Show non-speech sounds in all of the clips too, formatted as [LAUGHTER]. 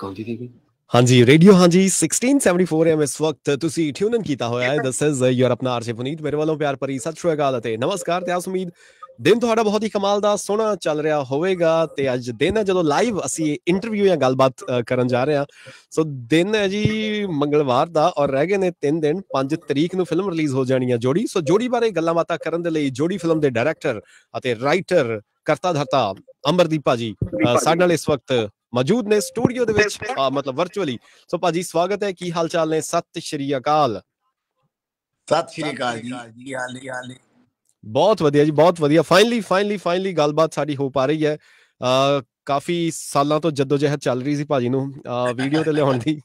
ਕੌਂਦੀ ਦੀ ਹਾਂਜੀ ਰੇਡੀਓ ਹਾਂਜੀ 1674 ਐਮ ਇਸ ਵਕਤ ਤੁਸੀਂ ਟਿਊਨ ਇਨ ਕੀਤਾ ਹੋਇਆ ਹੈ ਦਿਸ ਇਜ਼ ਯੂਰ ਆਪਣਾ ਆਰਜੇ ਪੁਨੀਤ ਮੇਰੇ ਵੱਲੋਂ ਪਿਆਰ ਭਰੀ ਸਤਿ ਸ਼੍ਰੀ ਅਕਾਲ ਅਤੇ ਨਮਸਕਾਰ ਤੇ ਆਸ ਉਮੀਦ ਦਿਨ ਤੁਹਾਡਾ ਬਹੁਤ ਹੀ ਕਮਾਲ ਦਾ ਸੋਹਣਾ ਚੱਲ ਰਿਹਾ ਹੋਵੇਗਾ ਤੇ ਅੱਜ ਦਿਨ ਹੈ ਜਦੋਂ ਲਾਈਵ ਅਸੀਂ ਇੰਟਰਵਿਊ ਜਾਂ ਗੱਲਬਾਤ ਕਰਨ ਜਾ ਰਹੇ ਹਾਂ ਸੋ ਦਿਨ ਹੈ ਜੀ ਮੰਗਲਵਾਰ ਦਾ ਔਰ ਰਹਿ ਗਏ ਨੇ 3 ਦਿਨ 5 ਤਰੀਕ ਨੂੰ ਫਿਲਮ ਰਿਲੀਜ਼ ਹੋ ਜਾਣੀ ਹੈ ਜੋੜੀ ਸੋ ਜੋੜੀ ਬਾਰੇ ਗੱਲਾਂ ਬਾਤਾਂ ਕਰਨ ਦੇ ਲਈ ਜੋੜੀ ਫਿਲਮ ਦੇ ਡਾਇਰੈਕਟਰ ਅਤੇ ਰਾਈਟਰ ਕਰਤਾ ਧਰਤਾ ਅਮਰਦੀਪਾ ਜੀ ਸਾਡੇ ਨਾਲ ਇਸ ਵਕਤ ਮੌਜੂਦ ਨੇ ਸਟੂਡੀਓ ਦੇ ਵਿੱਚ ਮਤਲਬ ਵਰਚੁਅਲੀ ਸੋ ਭਾਜੀ ਸਵਾਗਤ ਹੈ ਕੀ ਹਾਲ ਚਾਲ ਨੇ ਸਤਿ ਸ਼੍ਰੀ ਅਕਾਲ ਸਤਿ ਸ਼੍ਰੀ ਅਕਾਲ ਜੀ ਕੀ ਹਾਲ ਜੀ ਹਾਲ ਬਹੁਤ ਵਧੀਆ ਜੀ ਬਹੁਤ ਵਧੀਆ ਫਾਈਨਲੀ ਫਾਈਨਲੀ ਫਾਈਨਲੀ ਗੱਲਬਾਤ ਸਾਡੀ ਹੋ ਪਾ ਰਹੀ ਹੈ ਕਾਫੀ ਸਾਲਾਂ ਤੋਂ ਜਦੋਜਹਿਦ ਚੱਲ ਰਹੀ ਸੀ ਭਾਜੀ ਨੂੰ ਵੀਡੀਓ ਤੇ ਲਿਆਉਣ ਦੀ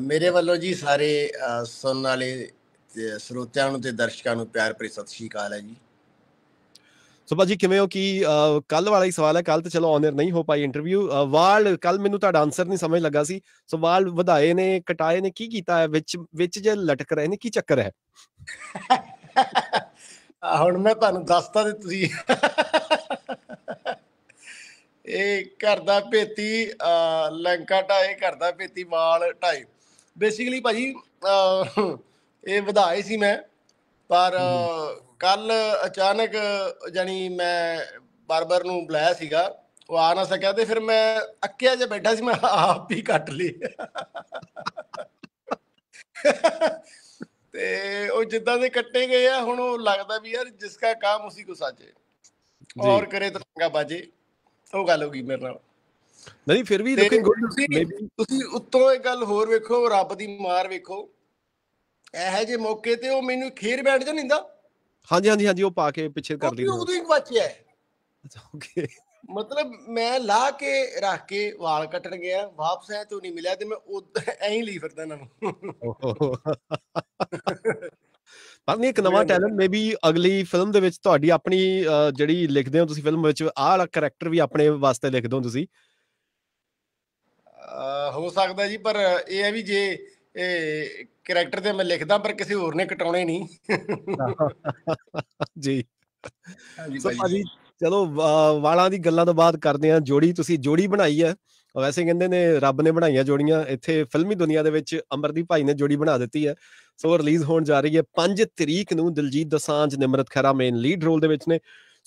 ਮੇਰੇ ਵੱਲੋਂ ਜੀ ਸਾਰੇ ਸੁਣਨ ਵਾਲੇ ਸਰੋਤਿਆਂ ਨੂੰ ਤੇ ਦਰਸ਼ਕਾਂ ਨੂੰ ਪਿਆਰ ਭਰੀ ਸਤਿ ਸ਼੍ਰੀ ਅਕਾਲ ਹੈ ਜੀ ਸੋ ਭਾਜੀ ਕਿਵੇਂ ਹੋ ਕਿ ਕੱਲ ਵਾਲਾ ਹੀ ਸਵਾਲ ਹੈ ਕੱਲ ਤੇ ਚਲੋ ਆਨਰ ਨਹੀਂ ਹੋ ਪਾਈ ਇੰਟਰਵਿਊ ਵਾਲ ਕੱਲ ਮੈਨੂੰ ਤੁਹਾਡਾ ਆਨਸਰ ਨਹੀਂ ਸਮਝ ਲੱਗਾ ਸੀ ਸੋ ਵਾਲ ਵਧਾਏ ਨੇ ਕਟਾਏ ਨੇ ਕੀ ਕੀਤਾ ਹੈ ਵਿੱਚ ਵਿੱਚ ਜੇ ਲਟਕ ਰਹੇ ਨੇ ਕੀ ਚੱਕਰ ਹੈ ਹੁਣ ਮੈਂ ਤੁਹਾਨੂੰ ਦੱਸਤਾ ਤੇ ਤੁਸੀਂ ਇਹ ਕਰਦਾ ਭੇਤੀ ਲੰਕਾ ਟਾਏ ਕਰਦਾ ਭੇਤੀ ਵਾਲ ਟਾਏ ਬੇਸਿਕਲੀ ਭਾਜੀ ਇਹ ਵਧਾਏ ਸੀ ਮੈਂ ਪਰ ਕੱਲ ਅਚਾਨਕ ਜਾਨੀ ਮੈਂ ਬਾਰਬਰ ਨੂੰ ਬੁਲਾਇਆ ਸੀਗਾ ਉਹ ਆ ਨਾ ਸਕਿਆ ਤੇ ਫਿਰ ਮੈਂ ਅੱਕਿਆ ਜੇ ਬੈਠਾ ਸੀ ਮੈਂ ਆਪ ਹੀ ਕੱਟ ਲਈ ਤੇ ਉਹ ਜਿੱਦਾਂ ਦੇ ਕੱਟੇ ਗਏ ਆ ਹੁਣ ਉਹ ਲੱਗਦਾ ਵੀ ਯਾਰ ਜਿਸ ਦਾ ਕਾਮ ਉਸੇ ਕੋ ਸਾਜੇ ਔਰ ਕਰੇ ਤਾਂ ਚੰਗਾ ਬਾਜੇ ਉਹ ਗੱਲ ਹੋ ਗਈ ਮੇਰੇ ਨਾਲ ਨਹੀਂ ਫਿਰ ਵੀ ਲੁਕਿੰਗ ਗੁੱਡ ਮੇਬੀ ਤੁਸੀਂ ਉੱਤੋਂ ਇਹ ਗੱਲ ਹੋਰ ਵੇਖੋ ਰੱਬ ਦੀ ਮਾਰ ਵੇਖੋ ਇਹੋ ਜਿਹੇ ਮੌਕੇ ਤੇ ਉਹ ਮੈਨੂੰ ਖੇਰ ਬੈਠ ਜਾ ਨਹੀਂਦਾ ਹਾਂਜੀ ਹਾਂਜੀ ਹਾਂਜੀ ਉਹ ਪਾ ਕੇ ਪਿੱਛੇ ਕਰ ਲਈ ਉਹ ਉਦੋਂ ਹੀ ਬਚਿਆ ਓਕੇ ਮਤਲਬ ਮੈਂ ਲਾ ਕੇ ਰੱਖ ਕੇ ਵਾਲ ਕੱਟਣ ਗਿਆ ਵਾਪਸ ਆਇਆ ਤੇ ਉਹ ਨਹੀਂ ਮਿਲਿਆ ਤੇ ਮੈਂ ਐਂ ਹੀ ਲਈ ਫਿਰਦਾ ਇਹਨਾਂ ਨੂੰ ਪਰ ਨਹੀਂ ਇੱਕ ਨਵਾਂ ਟੈਲੈਂਟ ਮੇਬੀ ਅਗਲੀ ਫਿਲਮ ਦੇ ਵਿੱਚ ਤੁਹਾਡੀ ਆਪਣੀ ਜਿਹੜੀ ਲਿਖਦੇ ਹੋ ਤੁਸੀਂ ਫਿਲਮ ਵਿੱਚ ਆਹ ਵਾਲਾ ਕੈਰੈਕਟਰ ਵੀ ਆਪਣੇ ਵਾਸਤੇ ਲਿਖਦੇ ਹੋ ਤੁਸੀਂ ਹੋ ਸਕਦਾ ਜੀ ਪਰ ਇਹ ਹੈ ਵੀ ਜੇ ਇਹ ਕੈਰੈਕਟਰ ਤੇ ਮੈਂ ਲਿਖਦਾ ਪਰ ਕਿਸੇ ਹੋਰ ਨੇ ਕਟਾਉਣੇ ਨਹੀਂ [LAUGHS] ਜੀ ਸੋ ਭਾਜੀ ਚਲੋ ਵਾਲਾਂ ਦੀ ਗੱਲਾਂ ਤੋਂ ਬਾਅਦ ਕਰਦੇ ਆ ਜੋੜੀ ਤੁਸੀਂ ਜੋੜੀ ਬਣਾਈ ਹੈ ਵੈਸੇ ਕਹਿੰਦੇ ਨੇ ਰੱਬ ਨੇ ਬਣਾਈਆਂ ਜੋੜੀਆਂ ਇੱਥੇ ਫਿਲਮੀ ਦੁਨੀਆ ਦੇ ਵਿੱਚ ਅਮਰਦੀਪ ਭਾਈ ਨੇ ਜੋੜੀ ਬਣਾ ਦਿੱਤੀ ਹੈ ਸੋ ਰਿਲੀਜ਼ ਹੋਣ ਜਾ ਰਹੀ ਹੈ 5 ਤਰੀਕ ਨੂੰ ਦਿਲਜੀਤ ਦਸਾਂਜ ਨਿਮਰਤ ਖਰਾ ਮੇਨ ਲੀਡ ਰੋਲ ਦੇ ਵਿੱਚ ਨੇ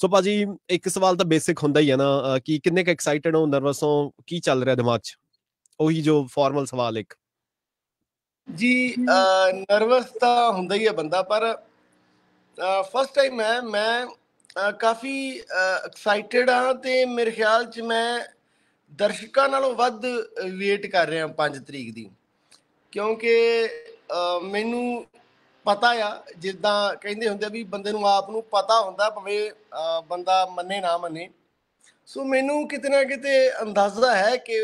ਸੋ ਭਾਜੀ ਇੱਕ ਸਵਾਲ ਤਾਂ ਬੇਸਿਕ ਹੁੰਦਾ ਹੀ ਹੈ ਨਾ ਕਿ ਕਿੰਨੇ ਕ ਐਕਸਾਈਟਡ ਹੋ ਨਰਵਸ ਹੋ ਕੀ ਚੱਲ ਰਿਹਾ ਦਿਮਾਗ 'ਚ ਉਹੀ ਜੋ ਫਾਰਮਲ ਸਵਾਲ ਇੱਕ ਜੀ ਨਰਵਸ ਤਾਂ ਹੁੰਦਾ ਹੀ ਹੈ ਬੰਦਾ ਪਰ ਫਸਟ ਟਾਈਮ ਹੈ ਮੈਂ ਕਾਫੀ ਐਕਸਾਈਟਿਡ ਹਾਂ ਤੇ ਮੇਰੇ ਖਿਆਲ 'ਚ ਮੈਂ ਦਰਸ਼ਕਾਂ ਨਾਲੋਂ ਵੱਧ ਵੇਟ ਕਰ ਰਿਹਾ 5 ਤਰੀਕ ਦੀ ਕਿਉਂਕਿ ਮੈਨੂੰ ਪਤਾ ਆ ਜਿੱਦਾਂ ਕਹਿੰਦੇ ਹੁੰਦੇ ਵੀ ਬੰਦੇ ਨੂੰ ਆਪ ਨੂੰ ਪਤਾ ਹੁੰਦਾ ਭਵੇਂ ਬੰਦਾ ਮੰਨੇ ਨਾ ਮੰਨੇ ਸੋ ਮੈਨੂੰ ਕਿਤੇ ਨਾ ਕਿਤੇ ਅੰਦਾਜ਼ਾ ਹੈ ਕਿ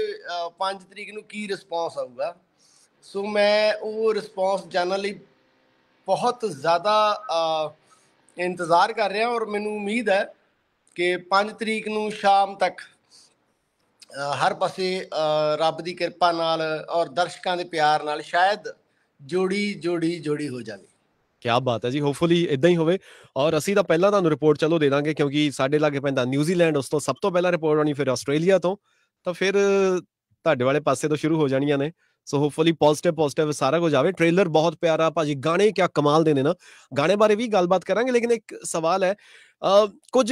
5 ਤਰੀਕ ਨੂੰ ਕੀ ਰਿਸਪੌਂਸ ਆਊਗਾ ਸੋ ਮੈਂ ਉਹ ਰਿਸਪੌਂਸ ਜਾਣਨ ਲਈ ਬਹੁਤ ਜ਼ਿਆਦਾ ਇੰਤਜ਼ਾਰ ਕਰ ਰਿਹਾ ਔਰ ਮੈਨੂੰ ਉਮੀਦ ਹੈ ਕਿ 5 ਤਰੀਕ ਨੂੰ ਸ਼ਾਮ ਤੱਕ ਹਰ ਪਾਸੇ ਰੱਬ ਦੀ ਕਿਰਪਾ ਨਾਲ ਔਰ ਦਰਸ਼ਕਾਂ ਦੇ ਪਿਆਰ ਨਾਲ ਸ਼ਾਇਦ ਜੋੜੀ ਜੋੜੀ ਜੋੜੀ ਹੋ ਜਾਵੇ ਕਿਆ ਬਾਤ ਹੈ ਜੀ ਹੋਪਫੁਲੀ ਇਦਾਂ ਹੀ ਹੋਵੇ ਔਰ ਅਸੀਂ ਤਾਂ ਪਹਿਲਾਂ ਤੁਹਾਨੂੰ ਰਿਪੋਰਟ ਚਲੋ ਦੇ ਦਾਂਗੇ ਕਿਉਂਕਿ ਸਾਡੇ ਲਾਗੇ ਪੈਂਦਾ ਨਿਊਜ਼ੀਲੈਂਡ ਉਸ ਤੋਂ ਸਭ ਤੋਂ ਪਹਿਲਾਂ ਰਿਪੋਰਟ ਆਣੀ ਫਿਰ ਆਸਟ੍ਰੇਲੀਆ ਤੋਂ ਤਾਂ ਫਿਰ ਤੁਹਾਡੇ ਵਾਲੇ ਪਾਸੇ ਤੋਂ ਸ਼ੁਰੂ ਹੋ ਜਾਣੀਆਂ ਨੇ ਸੋ ਹੋਪਫੁਲੀ ਪੋਜ਼ਿਟਿਵ ਪੋਜ਼ਿਟਿਵ ਸਾਰਾ ਕੁਝ ਆਵੇ ਟ੍ਰੇਲਰ ਬਹੁਤ ਪਿਆਰਾ ਭਾਜੀ ਗਾਣੇ ਕਿਆ ਕਮਾਲ ਦੇ ਨੇ ਨਾ ਗਾਣੇ ਬਾਰੇ ਵੀ ਗੱਲਬਾਤ ਕਰਾਂਗੇ ਲੇਕਿਨ ਇੱਕ ਸਵਾਲ ਹੈ ਕੁਝ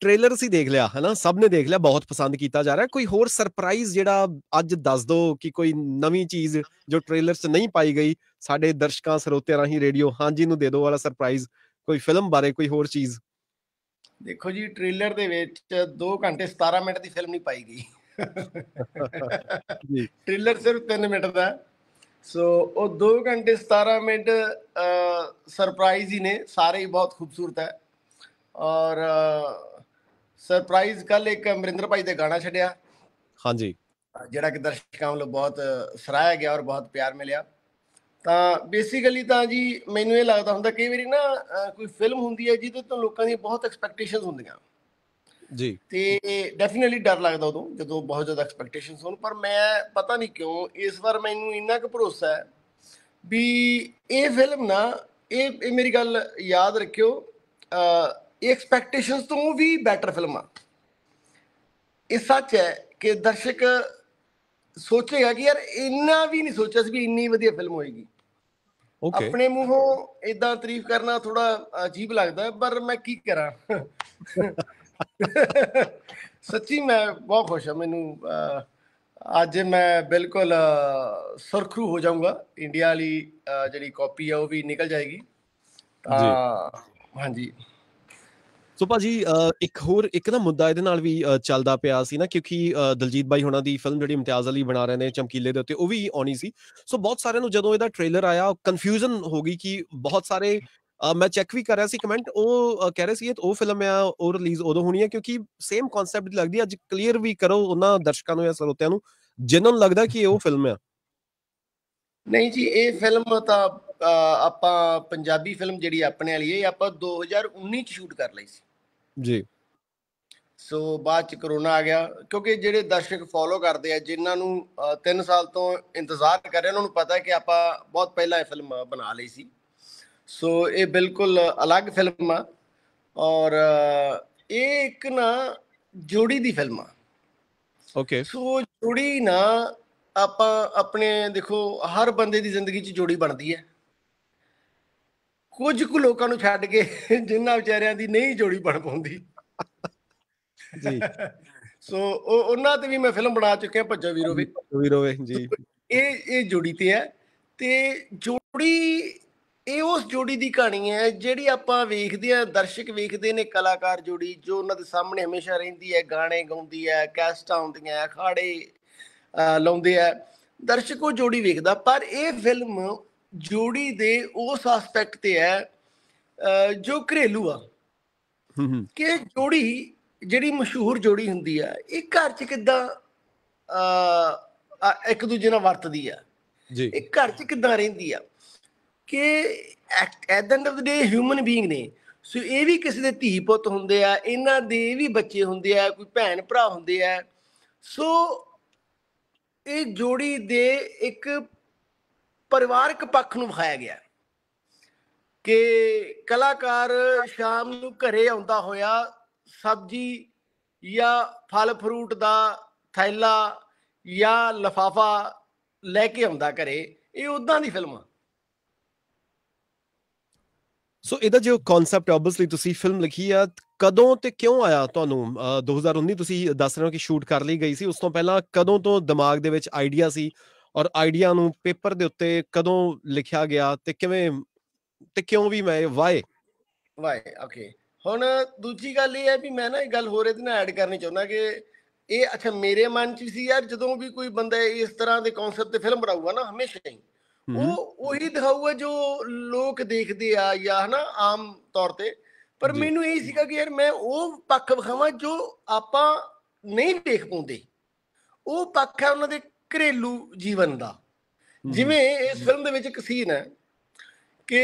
ਟ੍ਰੇਲਰ ਸੀ ਦੇਖ ਲਿਆ ਹਨਾ ਸਭ ਨੇ ਦੇਖ ਲਿਆ ਬਹੁਤ ਪਸੰਦ ਕੀਤਾ ਜਾ ਰਿਹਾ ਕੋਈ ਹੋਰ ਸਰਪ੍ਰਾਈਜ਼ ਜਿਹੜਾ ਅੱਜ ਦੱਸ ਦੋ ਕਿ ਕੋਈ ਨਵੀਂ ਚੀਜ਼ ਜੋ ਟ੍ਰੇਲਰ 'ਚ ਨਹੀਂ ਪਾਈ ਗਈ ਸਾਡੇ ਦਰਸ਼ਕਾਂ ਸਰੋਤਿਆਂ ਰਾਹੀਂ ਰੇਡੀਓ ਹਾਂਜੀ ਨੂੰ ਦੇ ਦਿਓ ਵਾਲਾ ਸਰਪ੍ਰਾਈਜ਼ ਕੋਈ ਫਿਲਮ ਬਾਰੇ ਕੋਈ ਹੋਰ ਚੀਜ਼ ਦੇਖੋ ਜੀ ਟ੍ਰੇਲਰ ਦੇ ਵਿੱਚ 2 ਘੰਟੇ 17 ਮਿੰਟ ਦੀ ਫਿਲਮ ਨਹੀਂ ਪਾਈ ਗਈ ਜੀ ਟ੍ਰਿਲਰ ਸਿਰਫ 3 ਮਿੰਟ ਦਾ ਸੋ ਉਹ 2 ਘੰਟੇ 17 ਮਿੰਟ ਸਰਪ੍ਰਾਈਜ਼ ਹੀ ਨੇ ਸਾਰੇ ਹੀ ਬਹੁਤ ਖੂਬਸੂਰਤ ਹੈ ਔਰ ਸਰਪ੍ਰਾਈਜ਼ ਕੱਲ ਇੱਕ ਅਮਰਿੰਦਰ ਭਾਈ ਦੇ ਗਾਣਾ ਛੱਡਿਆ ਹਾਂਜੀ ਜਿਹੜਾ ਕਿ ਦਰਸ਼ਕਾਂ ਵੱਲੋਂ ਬਹੁਤ ਸਰਾਇਆ ਗਿਆ ਔਰ ਬਹੁਤ ਪਿਆਰ ਮਿਲਿਆ ਤਾਂ ਬੇਸਿਕਲੀ ਤਾਂ ਜੀ ਮੈਨੂੰ ਇਹ ਲੱਗਦਾ ਹੁੰਦਾ ਕਈ ਵਾਰੀ ਨਾ ਕੋਈ ਫਿਲਮ ਹੁੰਦੀ ਹੈ ਜਿਹਦੇ ਤੋਂ ਲੋਕਾਂ ਦੀ ਬਹੁਤ ਐਕਸਪੈਕਟੇਸ਼ਨਸ ਹੁੰਦੀਆਂ ਜੀ ਤੇ ਡੈਫੀਨਿਟਲੀ ਡਰ ਲੱਗਦਾ ਉਦੋਂ ਜਦੋਂ ਬਹੁਤ ਜ਼ਿਆਦਾ ਐਕਸਪੈਕਟੇਸ਼ਨਸ ਹੋਣ ਪਰ ਮੈਂ ਪਤਾ ਨਹੀਂ ਕਿਉਂ ਇਸ ਵਾਰ ਮੈਨੂੰ ਇੰਨਾ ਕੁ ਭਰੋਸਾ ਹੈ ਵੀ ਇਹ ਫਿਲਮ ਨਾ ਇਹ ਇਹ ਮੇਰੀ ਗੱਲ ਯਾਦ ਰੱਖਿਓ ਇਹ ਐਕਸਪੈਕਟੇਸ਼ਨਸ ਤੋਂ ਵੀ ਬੈਟਰ ਫਿਲਮ ਆ ਇਹ ਸੱਚ ਹੈ ਕਿ ਦਰਸ਼ਕ ਸੋਚੇਗਾ ਕਿ ਯਾਰ ਇੰਨਾ ਵੀ ਨਹੀਂ ਸੋਚਿਆ ਸੀ ਵੀ ਇੰਨੀ ਵਧੀਆ ਫਿਲਮ ਹੋਏਗੀ ਓਕੇ ਆਪਣੇ ਮੂੰਹੋਂ ਇਦਾਂ ਤਾਰੀਫ ਕਰਨਾ ਥੋੜਾ ਅਜੀਬ ਲੱਗਦਾ ਪਰ ਮੈਂ ਕੀ ਕਰਾਂ ਸੱਚੀ ਮੈਂ ਬਹੁਤ ਖੁਸ਼ ਹਾਂ ਮੈਨੂੰ ਅੱਜ ਮੈਂ ਬਿਲਕੁਲ ਸਰਖਰੂ ਹੋ ਜਾਊਂਗਾ ਇੰਡੀਆ ਵਾਲੀ ਜਿਹੜੀ ਕਾਪੀ ਆ ਉਹ ਵੀ ਨਿਕਲ ਜਾਏਗੀ ਤਾਂ ਹਾਂਜੀ ਸੋ ਭਾਜੀ ਇੱਕ ਹੋਰ ਇੱਕ ਨਾ ਮੁੱਦਾ ਇਹਦੇ ਨਾਲ ਵੀ ਚੱਲਦਾ ਪਿਆ ਸੀ ਨਾ ਕਿਉਂਕਿ ਦਲਜੀਤ ਬਾਈ ਹੁਣਾਂ ਦੀ ਫਿਲਮ ਜਿਹੜੀ ਇਮਤਿਆਜ਼ ਅਲੀ ਬਣਾ ਰਹੇ ਨੇ ਚਮਕੀਲੇ ਦੇ ਉੱਤੇ ਉਹ ਵੀ ਆਉਣੀ ਸੀ ਸੋ ਬਹੁਤ ਸਾਰਿਆਂ ਨੂੰ ਜਦੋਂ ਇਹਦਾ ਟ੍ਰੇਲਰ ਆਇਆ ਕਨਫਿਊਜ਼ਨ ਹੋ ਗਈ ਕਿ ਬਹੁਤ ਸਾਰੇ ਮੈਂ ਚੈੱਕ ਵੀ ਕਰ ਰਿਹਾ ਸੀ ਕਮੈਂਟ ਉਹ ਕਹਿ ਰਹੇ ਸੀ ਇਹ ਉਹ ਫਿਲਮ ਆ ਉਹ ਰਿਲੀਜ਼ ਉਦੋਂ ਹੋਣੀ ਆ ਕਿਉਂਕਿ ਸੇਮ ਕਨਸੈਪਟ ਦੀ ਲੱਗਦੀ ਅੱਜ ਕਲੀਅਰ ਵੀ ਕਰੋ ਉਹਨਾਂ ਦਰਸ਼ਕਾਂ ਨੂੰ ਜਾਂ ਸਰੋਤਿਆਂ ਨੂੰ ਜਿਨ੍ਹਾਂ ਨੂੰ ਲੱਗਦਾ ਕਿ ਇਹ ਉਹ ਫਿਲਮ ਆ ਨਹੀਂ ਜੀ ਇਹ ਫਿਲਮ ਤਾਂ ਆਪਾਂ ਪੰਜਾਬੀ ਫਿਲਮ ਜਿਹੜੀ ਆਪਣੇ ਵਾਲੀ ਹੈ ਆਪਾਂ 2019 ਚ ਸ਼ੂਟ ਕਰ ਲਈ ਸੀ ਜੀ ਸੋ ਬਾਅਦ ਚ ਕਰੋਨਾ ਆ ਗਿਆ ਕਿਉਂਕਿ ਜਿਹੜੇ ਦਰਸ਼ਕ ਫੋਲੋ ਕਰਦੇ ਆ ਜਿਨ੍ਹਾਂ ਨੂੰ 3 ਸਾਲ ਤੋਂ ਇੰਤਜ਼ਾਰ ਕਰ ਰਹੇ ਉਹਨਾਂ ਨੂੰ ਪਤਾ ਹੈ ਕਿ ਆਪਾਂ ਬਹੁਤ ਪਹਿਲਾਂ ਇਹ ਫਿਲਮ ਬਣਾ ਲਈ ਸੀ ਸੋ ਇਹ ਬਿਲਕੁਲ ਅਲੱਗ ਫਿਲਮ ਆ ਔਰ ਇਹ ਇੱਕ ਨਾ ਜੋੜੀ ਦੀ ਫਿਲਮ ਆ ਓਕੇ ਸੋ ਜੋੜੀ ਨਾ ਆਪਾਂ ਆਪਣੇ ਦੇਖੋ ਹਰ ਬੰਦੇ ਦੀ ਜ਼ਿੰਦਗੀ 'ਚ ਜੋੜੀ ਬਣਦੀ ਹੈ ਕੁਝ ਕੁ ਲੋਕਾਂ ਨੂੰ ਛੱਡ ਕੇ ਜਿਨ੍ਹਾਂ ਵਿਚਾਰਿਆਂ ਦੀ ਨਹੀਂ ਜੋੜੀ ਬਣ ਪਉਂਦੀ ਜੀ ਸੋ ਉਹ ਉਹਨਾਂ ਤੇ ਵੀ ਮੈਂ ਫਿਲਮ ਬਣਾ ਚੁੱਕਿਆ ਭੱਜੋ ਵੀਰੋ ਵੀ ਵੀਰੋ ਵੇ ਜੀ ਇਹ ਇਹ ਜੋੜੀ ਤੇ ਹੈ ਤੇ ਜੋੜੀ ਇਹ ਉਸ ਜੋੜੀ ਦੀ ਕਹਾਣੀ ਹੈ ਜਿਹੜੀ ਆਪਾਂ ਵੇਖਦੇ ਆ ਦਰਸ਼ਕ ਵੇਖਦੇ ਨੇ ਕਲਾਕਾਰ ਜੋੜੀ ਜੋ ਉਹਨਾਂ ਦੇ ਸਾਹਮਣੇ ਹਮੇਸ਼ਾ ਰਹਿੰਦੀ ਹੈ ਗਾਣੇ ਗਾਉਂਦੀ ਹੈ ਕੈਸਟਾਂ ਆਉਂਦੀਆਂ ਅਖਾੜੇ ਲਾਉਂਦੇ ਆ ਦਰਸ਼ਕ ਉਹ ਜੋੜੀ ਵੇਖਦਾ ਪਰ ਇਹ ਫਿਲਮ ਜੋੜੀ ਦੇ ਉਸ ਐਸਪੈਕਟ ਤੇ ਹੈ ਜੋ ਘਰੇਲੂ ਆ ਕਿ ਜੋੜੀ ਜਿਹੜੀ ਮਸ਼ਹੂਰ ਜੋੜੀ ਹੁੰਦੀ ਆ ਇਹ ਘਰ 'ਚ ਕਿਦਾਂ ਇੱਕ ਦੂਜੇ ਨਾਲ ਵਰਤਦੀ ਆ ਜੀ ਇਹ ਘਰ 'ਚ ਕਿਦਾਂ ਰਹਿੰਦੀ ਆ ਕਿ at the end of the day human being ਨੇ ਸੋ ਇਹ ਵੀ ਕਿਸੇ ਦੇ ਧੀ ਪੁੱਤ ਹੁੰਦੇ ਆ ਇਹਨਾਂ ਦੇ ਵੀ ਬੱਚੇ ਹੁੰਦੇ ਆ ਕੋਈ ਭੈਣ ਭਰਾ ਹੁੰਦੇ ਆ ਸੋ ਇਹ ਜੋੜੀ ਦੇ ਇੱਕ ਪਰਿਵਾਰਕ ਪੱਖ ਨੂੰ ਵਿਖਾਇਆ ਗਿਆ ਕਿ ਕਲਾਕਾਰ ਸ਼ਾਮ ਨੂੰ ਘਰੇ ਆਉਂਦਾ ਹੋਇਆ ਸਬਜੀ ਜਾਂ ਫਲ ਫਰੂਟ ਦਾ ਥੈਲਾ ਜਾਂ ਲਫਾਫਾ ਲੈ ਕੇ ਆਉਂਦਾ ਘਰੇ ਇਹ ਉਦਾਂ ਦੀ ਫਿਲਮ ਆ ਸੋ ਇਹਦਾ ਜੋ ਕਨਸੈਪਟ ਆਬਵੀਅਸਲੀ ਤੁਸੀਂ ਫਿਲਮ ਲਿਖੀ ਆ ਕਦੋਂ ਤੇ ਕਿਉਂ ਆਇਆ ਤੁਹਾਨੂੰ 2019 ਤੁਸੀਂ ਦੱਸ ਰਹੇ ਹੋ ਕਿ ਸ਼ੂਟ ਕਰ ਲਈ ਗਈ ਸੀ ਉਸ ਤੋਂ ਪਹਿਲਾਂ ਕਦੋਂ ਤੋਂ ਦਿਮਾਗ ਦੇ ਵਿੱਚ ਆਈਡੀਆ ਸੀ ਔਰ ਆਈਡੀਆ ਨੂੰ ਪੇਪਰ ਦੇ ਉੱਤੇ ਕਦੋਂ ਲਿਖਿਆ ਗਿਆ ਤੇ ਕਿਵੇਂ ਤੇ ਕਿਉਂ ਵੀ ਮੈਂ ਵਾਏ ਵਾਏ ਓਕੇ ਹੁਣ ਦੂਜੀ ਗੱਲ ਇਹ ਹੈ ਵੀ ਮੈਂ ਨਾ ਇਹ ਗੱਲ ਹੋਰ ਇਹਦੇ ਨਾਲ ਐਡ ਕਰਨੀ ਚਾਹੁੰਦਾ ਕਿ ਇਹ ਅੱਛਾ ਮੇਰੇ ਮਨ 'ਚ ਸੀ ਯਾਰ ਜਦੋਂ ਵੀ ਕੋਈ ਬੰਦਾ ਇਸ ਤਰ੍ਹਾਂ ਦੇ ਕਨਸੈਪਟ ਤੇ ਫਿਲਮ ਬਣਾਊਗਾ ਨਾ ਹਮੇਸ਼ਾ ਹੀ ਉਹ ਉਹੀ ਦਿਖਾਊਗਾ ਜੋ ਲੋਕ ਦੇਖਦੇ ਆ ਜਾਂ ਹਨਾ ਆਮ ਤੌਰ ਤੇ ਪਰ ਮੈਨੂੰ ਇਹ ਸੀਗਾ ਕਿ ਯਾਰ ਮੈਂ ਉਹ ਪੱਖ ਵਿਖਾਵਾਂ ਜੋ ਆਪਾਂ ਨਹੀਂ ਦੇਖ ਪਾਉਂਦੇ ਉਹ ਪੱਖ ਹੈ ਉਹਨਾਂ ਦੇ ਘਰੇਲੂ ਜੀਵਨ ਦਾ ਜਿਵੇਂ ਇਸ ਫਿਲਮ ਦੇ ਵਿੱਚ ਇੱਕ ਸੀਨ ਹੈ ਕਿ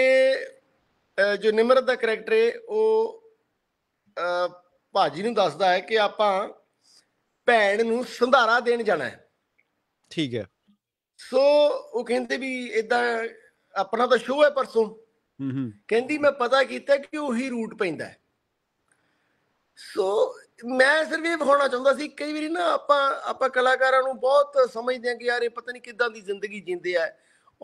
ਜੋ ਨਿਮਰਤ ਦਾ ਕੈਰੈਕਟਰ ਹੈ ਉਹ ਭਾਜੀ ਨੂੰ ਦੱਸਦਾ ਹੈ ਕਿ ਆਪਾਂ ਭੈਣ ਨੂੰ ਸੰਧਾਰਾ ਦੇਣ ਜਾਣਾ ਹੈ ਠੀਕ ਹੈ ਸੋ ਉਹ ਕਹਿੰਦੇ ਵੀ ਇਦਾਂ ਆਪਣਾ ਤਾਂ ਸ਼ੋਅ ਹੈ ਪਰਸੋਂ ਹੂੰ ਹੂੰ ਕਹਿੰਦੀ ਮੈਂ ਪਤਾ ਕੀਤਾ ਕਿ ਉਹੀ ਰੂਟ ਪੈਂਦਾ ਸੋ ਮੈਂ ਸਿਰਫ ਇਹ ਵਿਖਾਉਣਾ ਚਾਹੁੰਦਾ ਸੀ ਕਈ ਵਾਰੀ ਨਾ ਆਪਾਂ ਆਪਾਂ ਕਲਾਕਾਰਾਂ ਨੂੰ ਬਹੁਤ ਸਮਝਦੇ ਆ ਕਿ ਯਾਰ ਇਹ ਪਤਾ ਨਹੀਂ ਕਿਦਾਂ ਦੀ ਜ਼ਿੰਦਗੀ ਜਿੰਦੇ ਆ